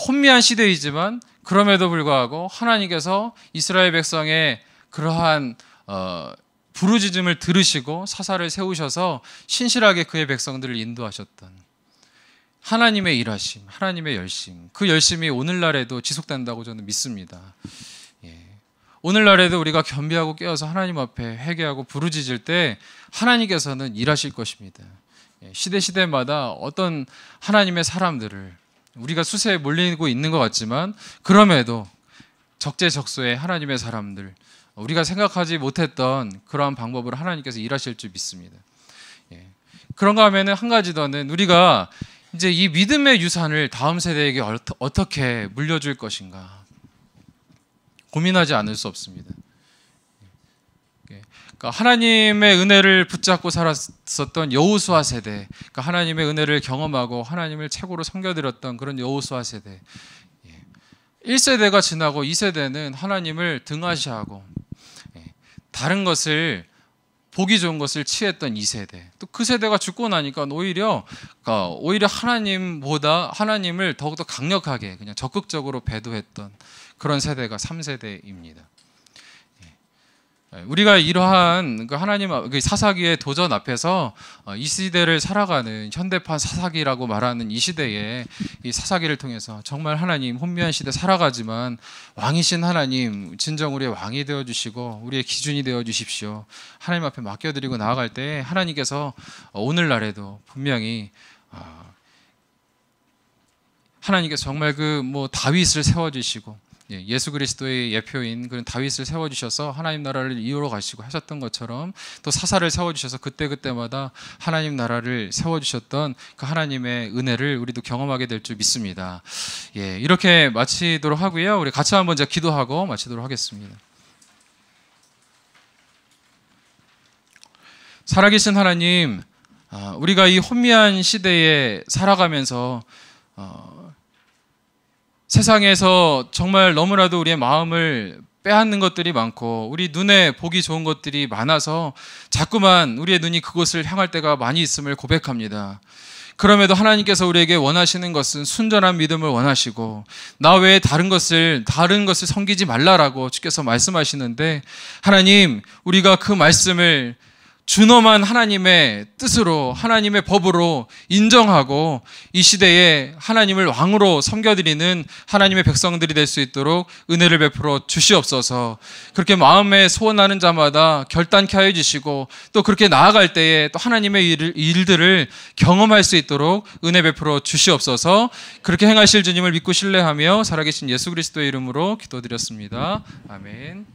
Speaker 1: 혼미한 시대이지만 그럼에도 불구하고 하나님께서 이스라엘 백성의 그러한 어, 부르짖음을 들으시고 사사를 세우셔서 신실하게 그의 백성들을 인도하셨던 하나님의 일하심, 하나님의 열심, 그 열심이 오늘날에도 지속된다고 저는 믿습니다. 예. 오늘날에도 우리가 겸비하고 깨어서 하나님 앞에 회개하고 부르짖을 때 하나님께서는 일하실 것입니다. 예, 시대 시대마다 어떤 하나님의 사람들을 우리가 수세에 몰리고 있는 것 같지만 그럼에도 적재적소에 하나님의 사람들 우리가 생각하지 못했던 그러한 방법으로 하나님께서 일하실 줄 믿습니다. 예. 그런가 하면한 가지 더는 우리가 이제 이 믿음의 유산을 다음 세대에게 어떻게 물려줄 것인가 고민하지 않을 수 없습니다. 그러니까 하나님의 은혜를 붙잡고 살았었던 여우수아 세대, 그러니까 하나님의 은혜를 경험하고 하나님을 최고로 섬겨드렸던 그런 여우수아 세대. 1세대가 예. 지나고 2세대는 하나님을 등하시하고 예, 다른 것을 보기 좋은 것을 취했던 2세대. 또 그 세대가 죽고 나니까 오히려 그러니까 오히려 하나님보다 하나님을 더욱더 강력하게 그냥 적극적으로 배도했던 그런 세대가 3세대입니다. 예, 우리가 이러한 그 하나님 그 사사기의 도전 앞에서 어, 이 시대를 살아가는 현대판 사사기라고 말하는 이 시대에 이 사사기를 통해서 정말 하나님 혼미한 시대 살아가지만 왕이신 하나님 진정 우리의 왕이 되어 주시고 우리의 기준이 되어 주십시오. 하나님 앞에 맡겨 드리고 나아갈 때 하나님께서 어, 오늘날에도 분명히 어, 하나님께서 정말 그 뭐 다윗을 세워 주시고 예, 예수 그리스도의 예표인 그런 다윗을 세워 주셔서 하나님 나라를 이루어 가시고 하셨던 것처럼 또 사사를 세워 주셔서 그때 그때마다 하나님 나라를 세워 주셨던 그 하나님의 은혜를 우리도 경험하게 될 줄 믿습니다. 예, 이렇게 마치도록 하고요. 우리 같이 한번 제 기도하고 마치도록 하겠습니다. 살아계신 하나님, 아, 우리가 이 혼미한 시대에 살아가면서 어, 세상에서 정말 너무나도 우리의 마음을 빼앗는 것들이 많고 우리 눈에 보기 좋은 것들이 많아서 자꾸만 우리의 눈이 그것을 향할 때가 많이 있음을 고백합니다. 그럼에도 하나님께서 우리에게 원하시는 것은 순전한 믿음을 원하시고 나 외에 다른 것을 다른 것을 섬기지 말라라고 주께서 말씀하시는데 하나님 우리가 그 말씀을 준엄한 하나님의 뜻으로 하나님의 법으로 인정하고 이 시대에 하나님을 왕으로 섬겨드리는 하나님의 백성들이 될 수 있도록 은혜를 베풀어 주시옵소서 그렇게 마음에 소원하는 자마다 결단케 하여 주시고 또 그렇게 나아갈 때에 또 하나님의 일, 일들을 경험할 수 있도록 은혜 베풀어 주시옵소서 그렇게 행하실 주님을 믿고 신뢰하며 살아계신 예수 그리스도의 이름으로 기도드렸습니다 아멘